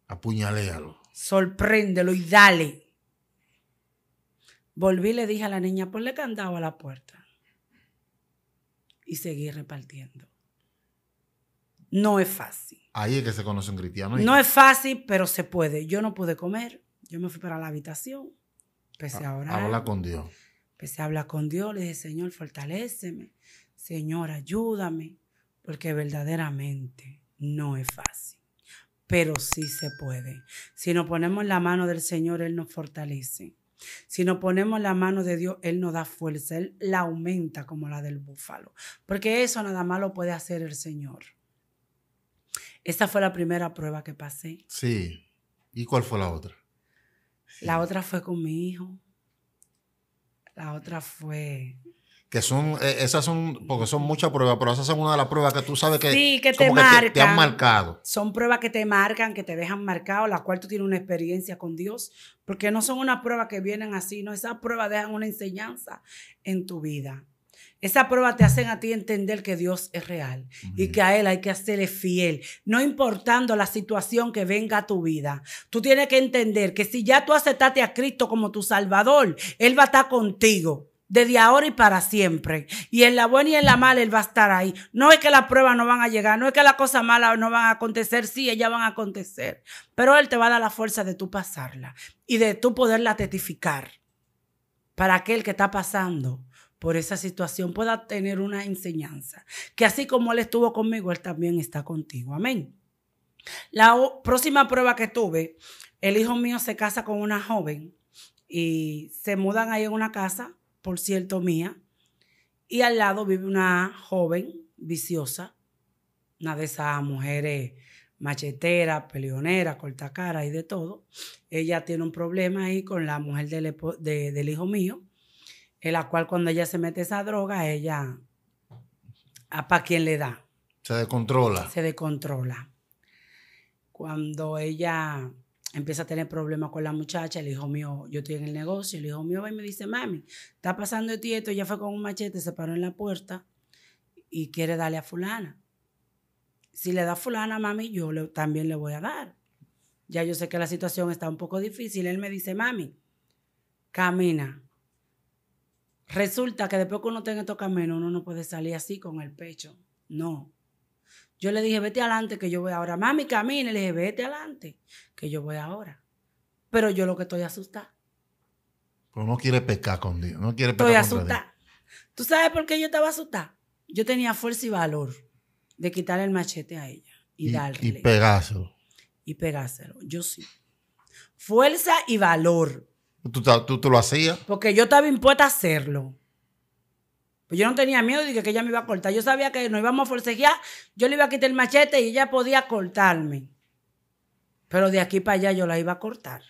Speaker 2: Apuñaléalo.
Speaker 1: Sorpréndelo y dale. Volví y le dije a la niña, ponle candado a la puerta. Y seguí repartiendo. No es fácil.
Speaker 2: Ahí es que se conoce un cristiano. No es
Speaker 1: fácil, pero se puede. Yo no pude comer. Yo me fui para la habitación. Pese a, a Habla con Dios. Se se con Dios, le dije, Señor, fortaléceme, Señor, ayúdame, porque verdaderamente no es fácil, pero sí se puede. Si nos ponemos la mano del Señor, Él nos fortalece. Si nos ponemos la mano de Dios, Él nos da fuerza, Él la aumenta como la del búfalo, porque eso nada más lo puede hacer el Señor. Esa fue la primera prueba que pasé.
Speaker 2: Sí. ¿Y cuál fue la otra?
Speaker 1: La otra fue con mi hijo. La otra fue
Speaker 2: que son, eh, esas son, porque son muchas pruebas, pero esas son una de las pruebas que tú sabes que, te, han marcado.
Speaker 1: Son pruebas que te marcan, que te dejan marcado, la cual tú tienes una experiencia con Dios, porque no son una prueba que vienen así, no, esas pruebas dejan una enseñanza en tu vida. Esa prueba te hacen a ti entender que Dios es real y que a Él hay que hacerle fiel, no importando la situación que venga a tu vida. Tú tienes que entender que si ya tú aceptaste a Cristo como tu Salvador, Él va a estar contigo desde ahora y para siempre. Y en la buena y en la mala Él va a estar ahí. No es que las pruebas no van a llegar, no es que las cosas malas no van a acontecer, sí, ellas van a acontecer. Pero Él te va a dar la fuerza de tú pasarla y de tú poderla testificar para aquel que está pasando por esa situación pueda tener una enseñanza. Que así como Él estuvo conmigo, Él también está contigo. Amén. La próxima prueba que tuve, el hijo mío se casa con una joven y se mudan ahí en una casa, por cierto, mía. Y al lado vive una joven viciosa, una de esas mujeres machetera, peleonera, cortacara y de todo. Ella tiene un problema ahí con la mujer del hijo mío en la cual cuando ella se mete esa droga, ella, ¿a ah, para quién le da?
Speaker 2: Se descontrola. Se
Speaker 1: descontrola. Cuando ella empieza a tener problemas con la muchacha, el hijo mío, yo estoy en el negocio, el hijo mío va y me dice, mami, está pasando el tieto, esto, ella fue con un machete, se paró en la puerta y quiere darle a fulana. Si le da fulana, mami, yo le, también le voy a dar. Ya yo sé que la situación está un poco difícil. Él me dice, mami, camina. Resulta que después que uno tenga estos caminos, uno no puede salir así con el pecho. No. Yo le dije, vete adelante que yo voy ahora. Mami, camina. Le dije, vete adelante que yo voy ahora. Pero yo lo que estoy asustada.
Speaker 2: Pero no quiere pecar con Dios. No quiere pecar Estoy asustada.
Speaker 1: ¿Tú sabes por qué yo estaba asustada? Yo tenía fuerza y valor de quitarle el machete a ella y, y darle. Y pegárselo. Y pegárselo. Yo sí. Fuerza y valor.
Speaker 2: Tú, tú, lo hacías.
Speaker 1: Porque yo estaba impuesta a hacerlo. Pues yo no tenía miedo de que ella me iba a cortar. Yo sabía que nos íbamos a forcejear, yo le iba a quitar el machete y ella podía cortarme. Pero de aquí para allá yo la iba a cortar.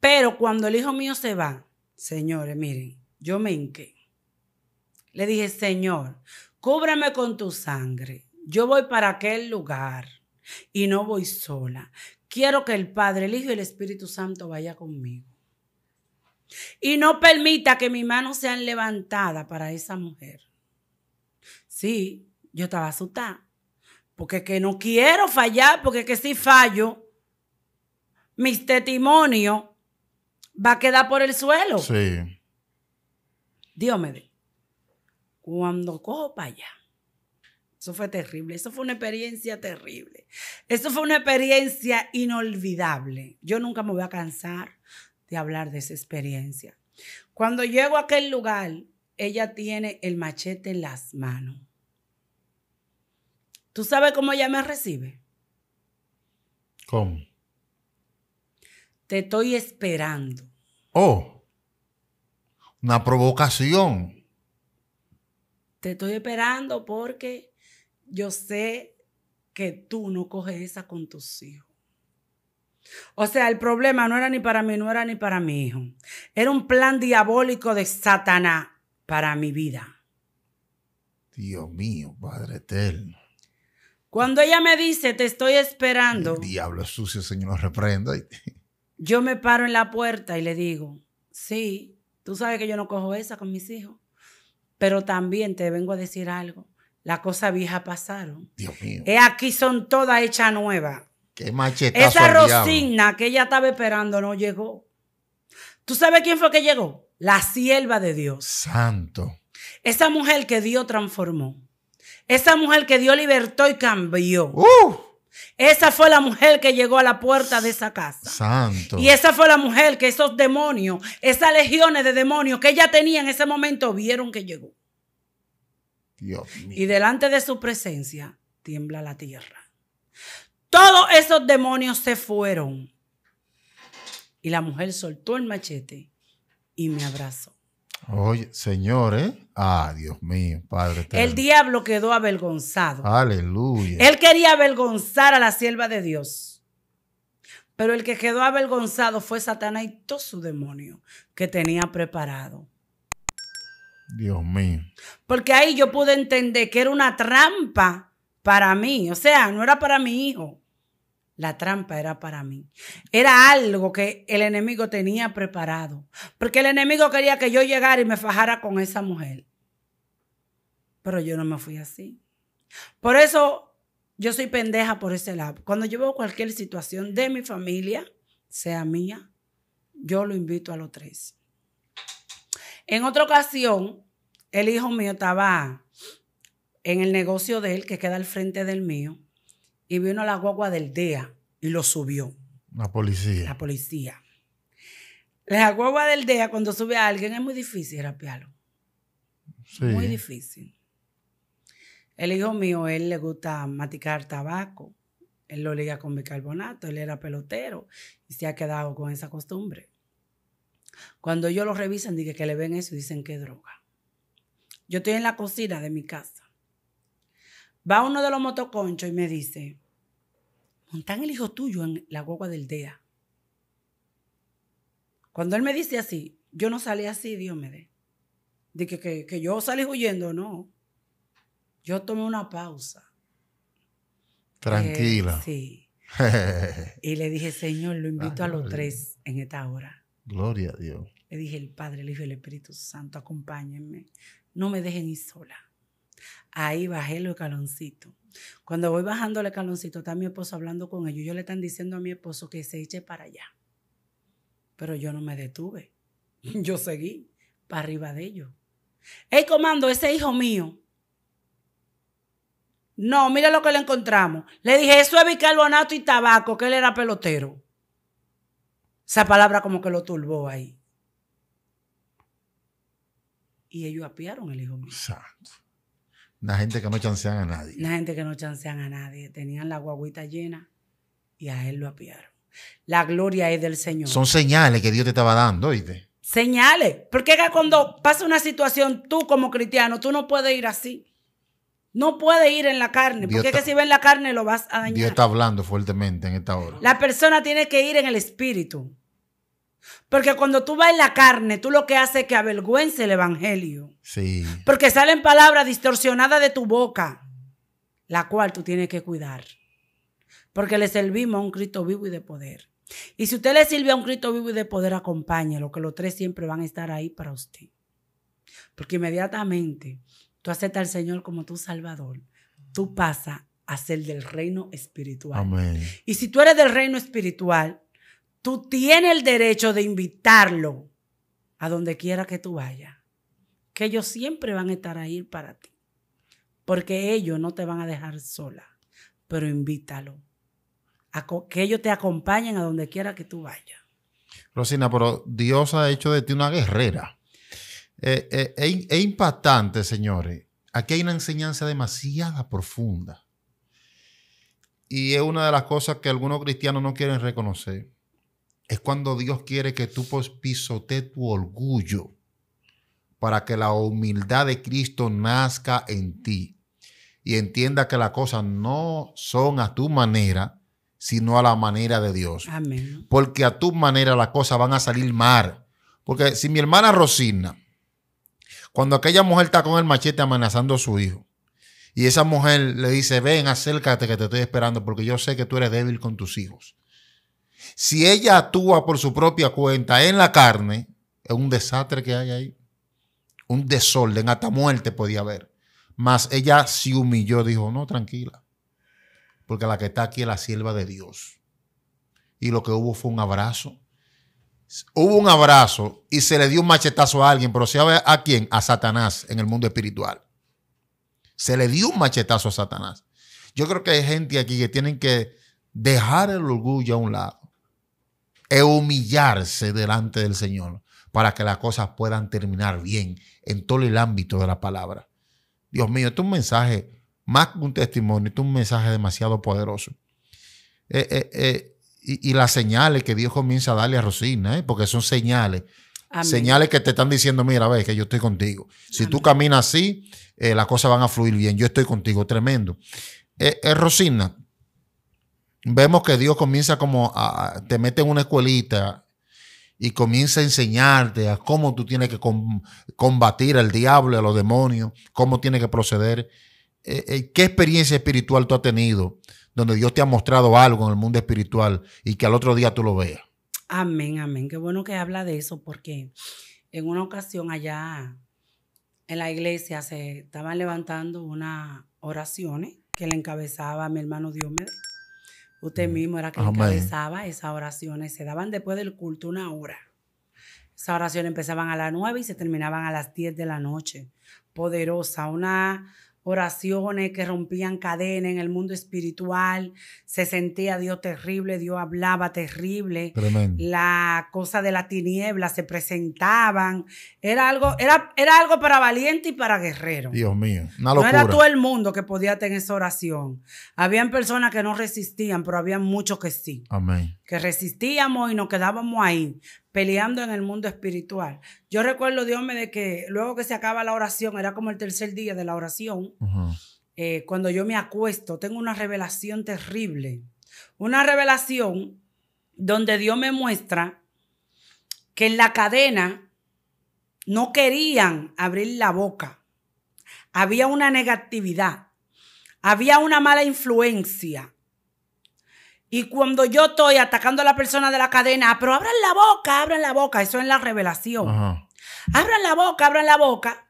Speaker 1: Pero cuando el hijo mío se va, señores, miren, yo me enqué, Le dije, Señor, cúbrame con tu sangre. Yo voy para aquel lugar y no voy sola quiero que el Padre, el Hijo y el Espíritu Santo vaya conmigo. Y no permita que mi manos sean levantadas para esa mujer. Sí, yo estaba asustada. Porque que no quiero fallar, porque que si fallo, mi testimonio va a quedar por el suelo.
Speaker 2: Sí.
Speaker 1: Dios me Cuando cojo para allá, eso fue terrible, eso fue una experiencia terrible. Eso fue una experiencia inolvidable. Yo nunca me voy a cansar de hablar de esa experiencia. Cuando llego a aquel lugar, ella tiene el machete en las manos. ¿Tú sabes cómo ella me recibe? ¿Cómo? Te estoy esperando.
Speaker 2: Oh, una provocación.
Speaker 1: Te estoy esperando porque yo sé que tú no coges esa con tus hijos. O sea, el problema no era ni para mí, no era ni para mi hijo. Era un plan diabólico de Satanás para mi vida.
Speaker 2: Dios mío, Padre Eterno.
Speaker 1: Cuando ella me dice, te estoy esperando. El diablo
Speaker 2: es sucio, Señor, reprenda.
Speaker 1: yo me paro en la puerta y le digo, sí, tú sabes que yo no cojo esa con mis hijos, pero también te vengo a decir algo las cosas viejas pasaron.
Speaker 2: Dios mío. He
Speaker 1: aquí son todas hechas nuevas.
Speaker 2: Qué machetazo. Esa Rosina
Speaker 1: que ella estaba esperando no llegó. ¿Tú sabes quién fue que llegó? La sierva de Dios.
Speaker 2: Santo.
Speaker 1: Esa mujer que Dios transformó. Esa mujer que Dios libertó y cambió. Uh. Esa fue la mujer que llegó a la puerta de esa casa.
Speaker 2: Santo. Y esa
Speaker 1: fue la mujer que esos demonios, esas legiones de demonios que ella tenía en ese momento vieron que llegó. Y delante de su presencia tiembla la tierra. Todos esos demonios se fueron. Y la mujer soltó el machete y me abrazó.
Speaker 2: Oye, señores, ¿eh? ah, Dios mío, Padre. El
Speaker 1: diablo quedó avergonzado.
Speaker 2: Aleluya. Él
Speaker 1: quería avergonzar a la sierva de Dios. Pero el que quedó avergonzado fue Satanás y todo su demonio que tenía preparado.
Speaker 2: Dios mío.
Speaker 1: Porque ahí yo pude entender que era una trampa para mí. O sea, no era para mi hijo. La trampa era para mí. Era algo que el enemigo tenía preparado. Porque el enemigo quería que yo llegara y me fajara con esa mujer. Pero yo no me fui así. Por eso yo soy pendeja por ese lado. Cuando yo veo cualquier situación de mi familia, sea mía, yo lo invito a los tres. En otra ocasión, el hijo mío estaba en el negocio de él, que queda al frente del mío, y vino la guagua del DEA y lo
Speaker 2: subió. La policía. La
Speaker 1: policía. La guagua del DEA, cuando sube a alguien, es muy difícil rapearlo. Sí. Muy difícil. El hijo mío, él le gusta maticar tabaco. Él lo liga con bicarbonato. Él era pelotero y se ha quedado con esa costumbre. Cuando ellos lo revisan, dije que le ven eso y dicen que droga. Yo estoy en la cocina de mi casa. Va uno de los motoconchos y me dice, montan el hijo tuyo en la guagua del DEA. Cuando él me dice así, yo no salí así, Dios me dé. Dije que, que yo salí huyendo, no. Yo tomé una pausa.
Speaker 2: Tranquila. Eh, sí.
Speaker 1: y le dije, Señor, lo invito a los tres en esta hora.
Speaker 2: Gloria a Dios.
Speaker 1: Le dije el Padre, el Hijo y el Espíritu Santo, acompáñenme. No me dejen ir sola. Ahí bajé los caloncitos, Cuando voy bajando el caloncito, está mi esposo hablando con ellos. Yo le están diciendo a mi esposo que se eche para allá. Pero yo no me detuve. Yo seguí para arriba de ellos. ¡Ey, comando! Ese hijo mío. No, mira lo que le encontramos. Le dije, eso es bicarbonato y tabaco, que él era pelotero. Esa palabra como que lo turbó ahí. Y ellos apiaron el hijo mío. Exacto.
Speaker 2: Una gente que no chancean a nadie.
Speaker 1: La gente que no chancean a nadie. Tenían la guaguita llena y a él lo apiaron. La gloria es del Señor. Son
Speaker 2: señales que Dios te estaba dando, oíste.
Speaker 1: Señales. Porque cuando pasa una situación, tú como cristiano, tú no puedes ir así. No puedes ir en la carne, porque si ves en la carne lo vas a dañar. Dios está
Speaker 2: hablando fuertemente en esta hora.
Speaker 1: La persona tiene que ir en el espíritu. Porque cuando tú vas en la carne, tú lo que haces es que avergüence el evangelio. Sí. Porque salen palabras distorsionadas de tu boca, la cual tú tienes que cuidar. Porque le servimos a un Cristo vivo y de poder. Y si usted le sirve a un Cristo vivo y de poder, lo que los tres siempre van a estar ahí para usted. Porque inmediatamente tú aceptas al Señor como tu Salvador, tú pasas a ser del reino espiritual. Amén. Y si tú eres del reino espiritual, Tú tienes el derecho de invitarlo a donde quiera que tú vayas, que ellos siempre van a estar ahí para ti, porque ellos no te van a dejar sola, pero invítalo, a que ellos te acompañen a donde quiera que tú vayas.
Speaker 2: Rosina, pero Dios ha hecho de ti una guerrera. Eh, eh, es impactante, señores. Aquí hay una enseñanza demasiado profunda. Y es una de las cosas que algunos cristianos no quieren reconocer es cuando Dios quiere que tú pues, pisotees tu orgullo para que la humildad de Cristo nazca en ti y entienda que las cosas no son a tu manera, sino a la manera de Dios. Porque a tu manera las cosas van a salir mal. Porque si mi hermana Rosina, cuando aquella mujer está con el machete amenazando a su hijo, y esa mujer le dice, ven, acércate que te estoy esperando porque yo sé que tú eres débil con tus hijos. Si ella actúa por su propia cuenta en la carne, es un desastre que hay ahí. Un desorden, hasta muerte podía haber. Mas ella se humilló, dijo, no, tranquila. Porque la que está aquí es la sierva de Dios. Y lo que hubo fue un abrazo. Hubo un abrazo y se le dio un machetazo a alguien, pero ¿sabe a quién? A Satanás en el mundo espiritual. Se le dio un machetazo a Satanás. Yo creo que hay gente aquí que tienen que dejar el orgullo a un lado es humillarse delante del Señor para que las cosas puedan terminar bien en todo el ámbito de la palabra. Dios mío, este es un mensaje, más que un testimonio, este es un mensaje demasiado poderoso. Eh, eh, eh, y, las señales que Dios comienza a darle a Rosina, porque son señales. Señales que te están diciendo, mira, ves que yo estoy contigo. Si tú caminas así, las cosas van a fluir bien. Yo estoy contigo, tremendo. Rosina, vemos que Dios comienza como te mete en una escuelita y comienza a enseñarte a cómo tú tienes que combatir al diablo, a los demonios, cómo tienes que proceder. Eh, eh, ¿Qué experiencia espiritual tú has tenido donde Dios te ha mostrado algo en el mundo espiritual y que al otro día tú lo veas?
Speaker 1: Amén, amén. Qué bueno que habla de eso porque en una ocasión allá en la iglesia se estaban levantando unas oraciones que le encabezaba mi hermano Diomedes Usted mm. mismo era que encabezaba esas oraciones. Se daban después del culto una hora. Esas oraciones empezaban a las nueve y se terminaban a las diez de la noche. Poderosa, una, oraciones que rompían cadenas en el mundo espiritual, se sentía Dios terrible, Dios hablaba terrible, la cosa de la tiniebla se presentaban, era algo, era, era algo para valiente y para guerrero.
Speaker 2: Dios mío, una locura. No era todo
Speaker 1: el mundo que podía tener esa oración. Habían personas que no resistían, pero había muchos que sí. Amén que resistíamos y nos quedábamos ahí, peleando en el mundo espiritual. Yo recuerdo, Dios me, de que luego que se acaba la oración, era como el tercer día de la oración, eh, cuando yo me acuesto, tengo una revelación terrible. Una revelación donde Dios me muestra que en la cadena no querían abrir la boca. Había una negatividad, había una mala influencia, y cuando yo estoy atacando a la persona de la cadena, pero abran la boca, abran la boca, eso es la revelación. Abran la boca, abran la boca.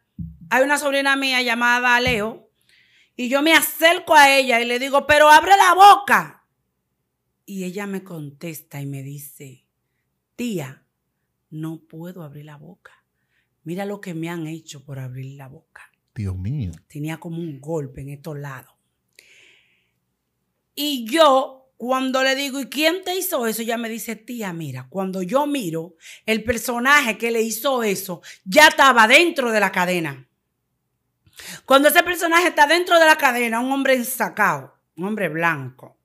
Speaker 1: Hay una sobrina mía llamada Leo y yo me acerco a ella y le digo, pero abre la boca. Y ella me contesta y me dice, tía, no puedo abrir la boca. Mira lo que me han hecho por abrir la boca. Dios mío. Tenía como un golpe en estos lados. Y yo cuando le digo, ¿y quién te hizo eso? ya me dice, tía, mira, cuando yo miro, el personaje que le hizo eso ya estaba dentro de la cadena. Cuando ese personaje está dentro de la cadena, un hombre ensacado, un hombre blanco,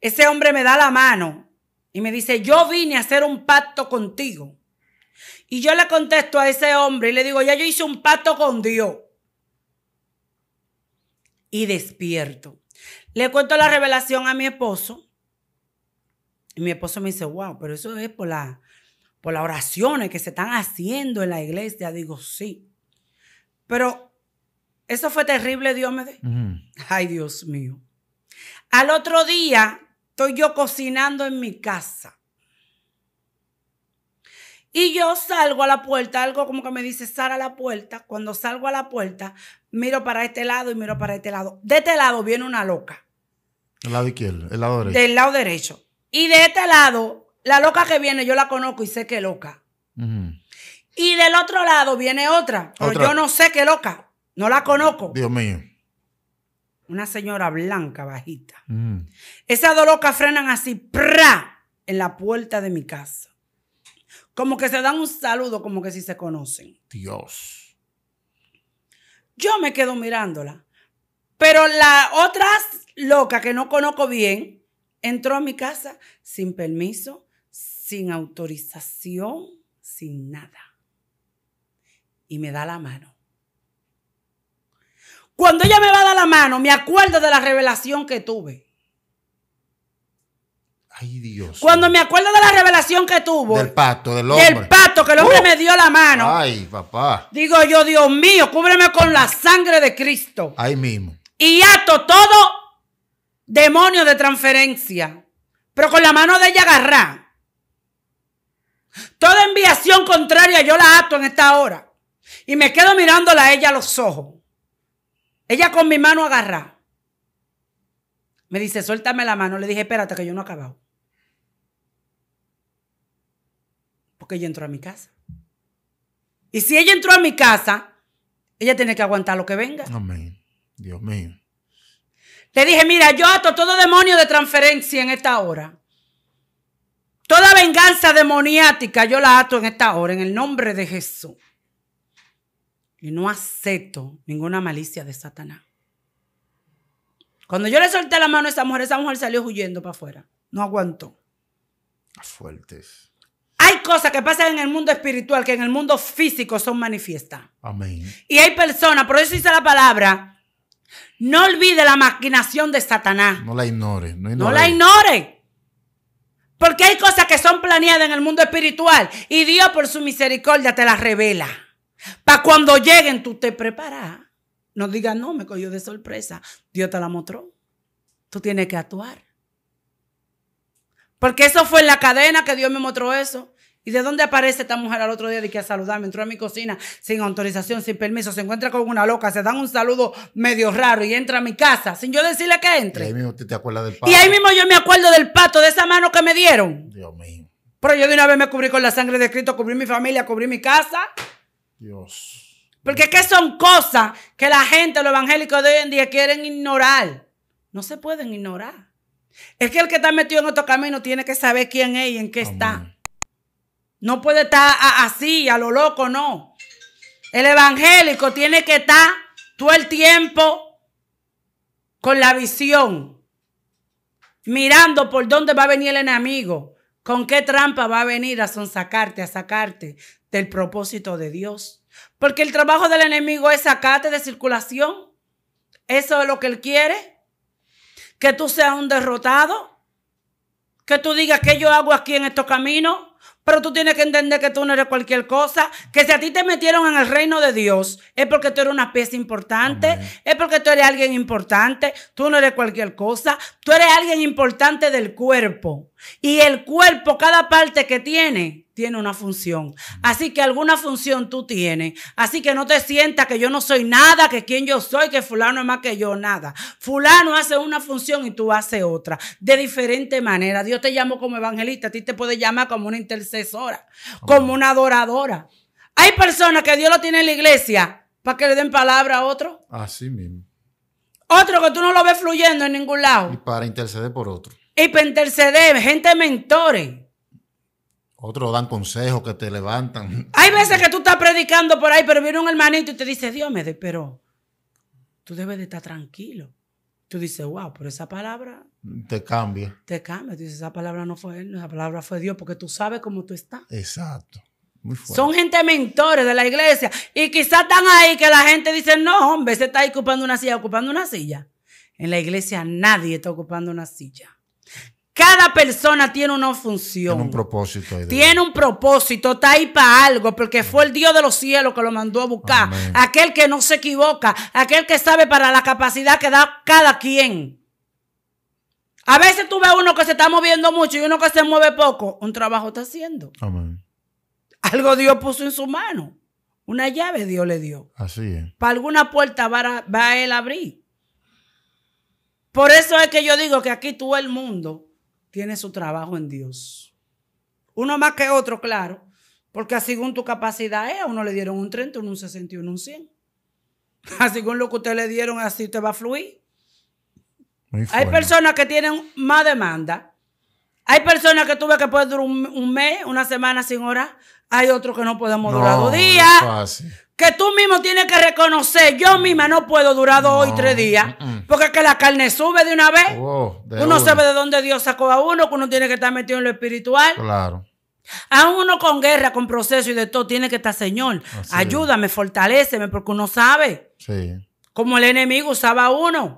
Speaker 1: ese hombre me da la mano y me dice, yo vine a hacer un pacto contigo. Y yo le contesto a ese hombre y le digo, ya yo hice un pacto con Dios. Y despierto. Le cuento la revelación a mi esposo. Y mi esposo me dice, wow, pero eso es por, la, por las oraciones que se están haciendo en la iglesia. Digo, sí. Pero eso fue terrible, Dios me Ay, Dios mío. Al otro día estoy yo cocinando en mi casa. Y yo salgo a la puerta, algo como que me dice sal a la puerta. Cuando salgo a la puerta, miro para este lado y miro para este lado. De este lado viene una loca.
Speaker 2: El lado izquierdo, el lado derecho. Del
Speaker 1: lado derecho. Y de este lado, la loca que viene, yo la conozco y sé que es loca.
Speaker 2: Y
Speaker 1: del otro lado viene otra, pero yo no sé qué loca.
Speaker 2: No la conozco. Dios mío.
Speaker 1: Una señora blanca, bajita. Esas dos locas frenan así, ¡pra! En la puerta de mi casa. Como que se dan un saludo, como que si se conocen.
Speaker 2: Dios.
Speaker 1: Yo me quedo mirándola. Pero la otra loca que no conozco bien entró a mi casa sin permiso, sin autorización, sin nada. Y me da la mano. Cuando ella me va a dar la mano, me acuerdo de la revelación que tuve.
Speaker 2: Ay, Dios.
Speaker 1: Cuando me acuerdo de la revelación que tuvo. Del
Speaker 2: pacto, del hombre. Del pacto, que el hombre me dio la mano. Ay, papá.
Speaker 1: Digo yo, Dios mío, cúbreme con la sangre de Cristo. Ahí mismo y ato todo demonio de transferencia, pero con la mano de ella agarrá. Toda enviación contraria yo la ato en esta hora y me quedo mirándola a ella a los ojos. Ella con mi mano agarrá. Me dice, suéltame la mano. Le dije, espérate que yo no he acabado. Porque ella entró a mi casa. Y si ella entró a mi casa, ella tiene que aguantar lo que venga.
Speaker 2: Amén. Dios mío.
Speaker 1: Le dije, mira, yo ato todo demonio de transferencia en esta hora. Toda venganza demoniática yo la ato en esta hora, en el nombre de Jesús. Y no acepto ninguna malicia de Satanás. Cuando yo le solté la mano a esa mujer, esa mujer salió huyendo para afuera. No aguantó.
Speaker 2: Fuertes.
Speaker 1: Hay cosas que pasan en el mundo espiritual que en el mundo físico son manifiestas. Amén. Y hay personas, por eso dice la palabra, no olvide la maquinación de Satanás.
Speaker 2: No la ignore. No, la
Speaker 1: ignore. Porque hay cosas que son planeadas en el mundo espiritual y Dios por su misericordia te las revela. Para cuando lleguen tú te preparas. No digas, no, me cogió de sorpresa. Dios te la mostró. Tú tienes que actuar. Porque eso fue en la cadena que Dios me mostró eso. ¿Y de dónde aparece esta mujer al otro día de que a saludarme? Entró a mi cocina sin autorización, sin permiso, se encuentra con una loca, se dan un saludo medio raro y entra a mi casa sin yo decirle que entre. Y ahí
Speaker 2: mismo te, te acuerdas del pato. Y ahí
Speaker 1: mismo yo me acuerdo del pato, de esa mano que me dieron. Dios mío. Pero yo de una vez me cubrí con la sangre de Cristo, cubrí mi familia, cubrí mi casa.
Speaker 2: Dios.
Speaker 1: Porque es que son cosas que la gente, los evangélicos de hoy en día quieren ignorar. No se pueden ignorar. Es que el que está metido en otro camino tiene que saber quién es y en qué está. No puede estar así, a lo loco, no. El evangélico tiene que estar todo el tiempo con la visión, mirando por dónde va a venir el enemigo, con qué trampa va a venir a sonsacarte, a sacarte del propósito de Dios. Porque el trabajo del enemigo es sacarte de circulación. Eso es lo que él quiere. Que tú seas un derrotado. Que tú digas, que yo hago aquí en estos caminos? Pero tú tienes que entender que tú no eres cualquier cosa, que si a ti te metieron en el reino de Dios, es porque tú eres una pieza importante, es porque tú eres alguien importante, tú no eres cualquier cosa, tú eres alguien importante del cuerpo. Y el cuerpo, cada parte que tiene, tiene una función. Así que alguna función tú tienes. Así que no te sientas que yo no soy nada, que quien yo soy, que fulano es más que yo, nada. Fulano hace una función y tú haces otra, de diferente manera. Dios te llamó como evangelista, a ti te puede llamar como una intercesora, como una adoradora. Hay personas que Dios lo tiene en la iglesia para que le den palabra a otro.
Speaker 2: Así mismo.
Speaker 1: Otro que tú no lo ves fluyendo en ningún lado. Y
Speaker 2: para interceder por otro.
Speaker 1: Y para interceder, gente mentores.
Speaker 2: Otros dan consejos que te levantan.
Speaker 1: Hay veces que tú estás predicando por ahí, pero viene un hermanito y te dice, Dios me pero tú debes de estar tranquilo. Tú dices, wow, pero esa palabra...
Speaker 2: Te cambia.
Speaker 1: Te cambia. Tú dices, esa palabra no fue él, esa palabra fue Dios, porque tú sabes cómo tú estás.
Speaker 2: Exacto. Son
Speaker 1: gente mentores de la iglesia. Y quizás están ahí que la gente dice, no, hombre, se está ahí ocupando una silla, ocupando una silla. En la iglesia nadie está ocupando una silla. Cada persona tiene una función. Tiene un
Speaker 2: propósito. tiene
Speaker 1: un propósito, está ahí para algo, porque fue el Dios de los cielos que lo mandó a buscar. Aquel que no se equivoca, aquel que sabe para la capacidad que da cada quien. A veces tú ves uno que se está moviendo mucho y uno que se mueve poco. Un trabajo está haciendo. Algo Dios puso en su mano. Una llave Dios le dio. Así es. Para alguna puerta va a, va a él abrir. Por eso es que yo digo que aquí todo el mundo tiene su trabajo en Dios. Uno más que otro, claro, porque según tu capacidad es, a uno le dieron un 30, uno un 61, un 100. según lo que usted le dieron, así te va a fluir. Hay personas que tienen más demanda. Hay personas que tuve que poder durar un, mes, una semana sin horas. Hay otros que no podemos durar dos días que tú mismo tienes que reconocer, yo mm. misma no puedo durar dos o tres días, mm, mm. porque que la carne sube de una vez.
Speaker 2: Oh, uno sabe
Speaker 1: de dónde Dios sacó a uno, que uno tiene que estar metido en lo espiritual. Claro. A uno con guerra, con proceso y de todo, tiene que estar, Señor, ayúdame, fortaleceme, porque uno sabe. Sí. Como el enemigo usaba a uno.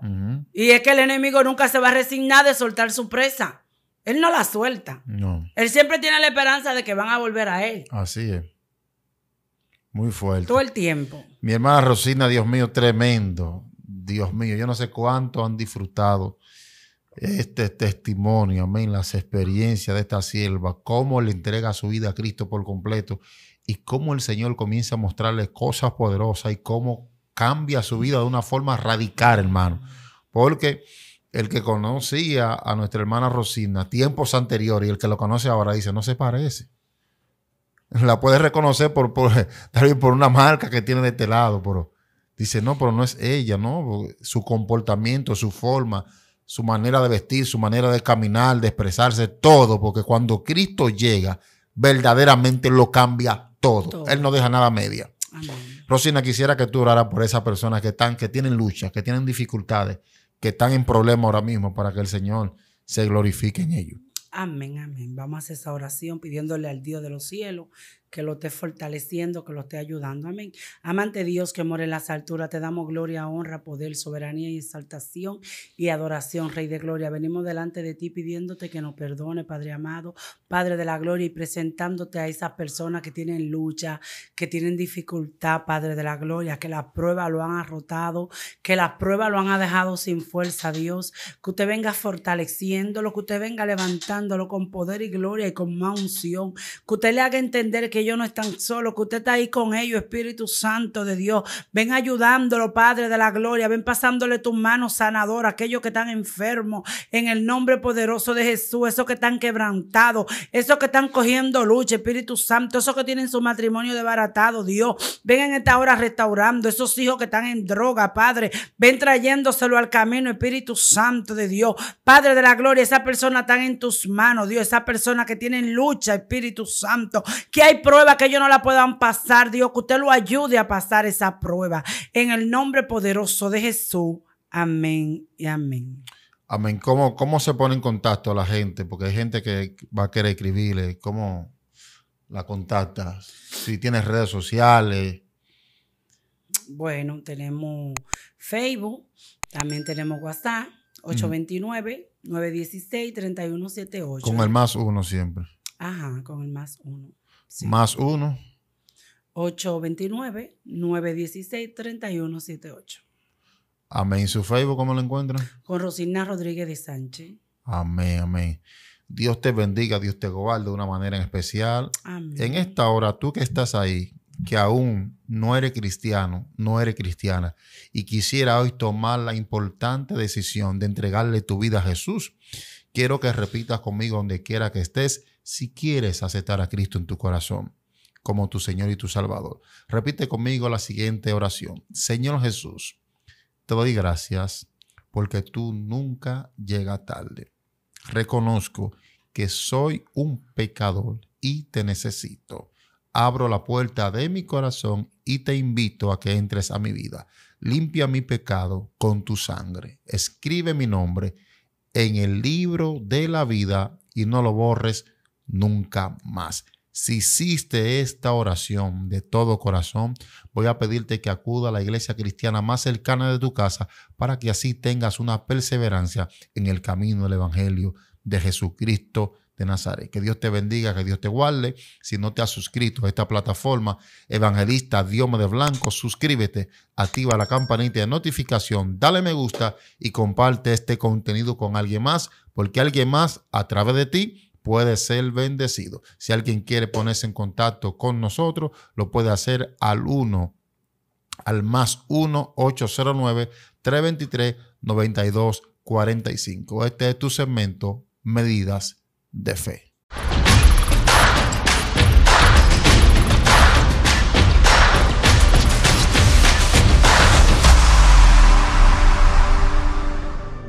Speaker 1: Y es que el enemigo nunca se va a resignar de soltar su presa. Él no la suelta. No. Él siempre tiene la esperanza de que van a volver a él.
Speaker 2: Así es. Muy fuerte. Todo el tiempo. Mi hermana Rosina, Dios mío, tremendo. Dios mío, yo no sé cuánto han disfrutado este testimonio, amén, las experiencias de esta sierva, cómo le entrega su vida a Cristo por completo y cómo el Señor comienza a mostrarle cosas poderosas y cómo cambia su vida de una forma radical, hermano. Porque el que conocía a nuestra hermana Rosina tiempos anteriores y el que lo conoce ahora dice, no se parece. la puedes reconocer por, por, una marca que tiene de este lado, pero dice, no, pero no es ella, ¿no? Su comportamiento, su forma, su manera de vestir, su manera de caminar, de expresarse, todo, porque cuando Cristo llega, verdaderamente lo cambia todo. Él no deja nada media. Rosina, quisiera que tú oraras por esas personas que están, que tienen luchas, que tienen dificultades, que están en problemas ahora mismo, para que el Señor se glorifique en ellos.
Speaker 1: Amén, amén. Vamos a hacer esa oración pidiéndole al Dios de los cielos que lo esté fortaleciendo, que lo esté ayudando. Amén. Amante Dios que more en las alturas, te damos gloria, honra, poder, soberanía y exaltación y adoración, Rey de Gloria. Venimos delante de ti pidiéndote que nos perdone, Padre amado, Padre de la Gloria, y presentándote a esas personas que tienen lucha, que tienen dificultad, Padre de la Gloria, que las pruebas lo han arrotado, que las pruebas lo han dejado sin fuerza, Dios. Que usted venga fortaleciéndolo, que usted venga levantándolo con poder y gloria y con más unción. Que usted le haga entender que ellos no están solo que usted está ahí con ellos, Espíritu Santo de Dios. Ven ayudándolo, Padre de la Gloria. Ven pasándole tus manos sanadoras a aquellos que están enfermos. En el nombre poderoso de Jesús, esos que están quebrantados, esos que están cogiendo lucha, Espíritu Santo, esos que tienen su matrimonio desbaratado, Dios. Ven en esta hora restaurando esos hijos que están en droga, Padre. Ven trayéndoselo al camino, Espíritu Santo de Dios. Padre de la Gloria, esa persona está en tus manos, Dios. Esa persona que tiene lucha, Espíritu Santo. Que hay prueba que ellos no la puedan pasar, Dios, que usted lo ayude a pasar esa prueba. En el nombre poderoso de Jesús. Amén y amén.
Speaker 2: Amén. ¿Cómo, cómo se pone en contacto a la gente? Porque hay gente que va a querer escribirle. ¿Cómo la contacta? Si tienes redes sociales.
Speaker 1: Bueno, tenemos Facebook, también tenemos WhatsApp, 829-916-3178. Con el más
Speaker 2: uno siempre.
Speaker 1: Ajá, con el más uno.
Speaker 2: Más uno.
Speaker 1: 829-916-3178.
Speaker 2: Amén. ¿Su Facebook cómo lo encuentran?
Speaker 1: Con Rosina Rodríguez de Sánchez.
Speaker 2: Amén, amén. Dios te bendiga, Dios te guarde de una manera en especial. Amén. En esta hora, tú que estás ahí, que aún no eres cristiano, no eres cristiana, y quisiera hoy tomar la importante decisión de entregarle tu vida a Jesús, quiero que repitas conmigo donde quiera que estés si quieres aceptar a Cristo en tu corazón como tu Señor y tu Salvador. Repite conmigo la siguiente oración. Señor Jesús, te doy gracias porque tú nunca llegas tarde. Reconozco que soy un pecador y te necesito. Abro la puerta de mi corazón y te invito a que entres a mi vida. Limpia mi pecado con tu sangre. Escribe mi nombre en el libro de la vida y no lo borres nunca más. Si hiciste esta oración de todo corazón, voy a pedirte que acuda a la iglesia cristiana más cercana de tu casa para que así tengas una perseverancia en el camino del Evangelio de Jesucristo de Nazaret. Que Dios te bendiga, que Dios te guarde. Si no te has suscrito a esta plataforma, Evangelista Dioma de Blanco, suscríbete, activa la campanita de notificación, dale me gusta y comparte este contenido con alguien más, porque alguien más a través de ti puede ser bendecido. Si alguien quiere ponerse en contacto con nosotros, lo puede hacer al 1 al más 1-809-323-9245. Este es tu segmento, Medidas de Fe.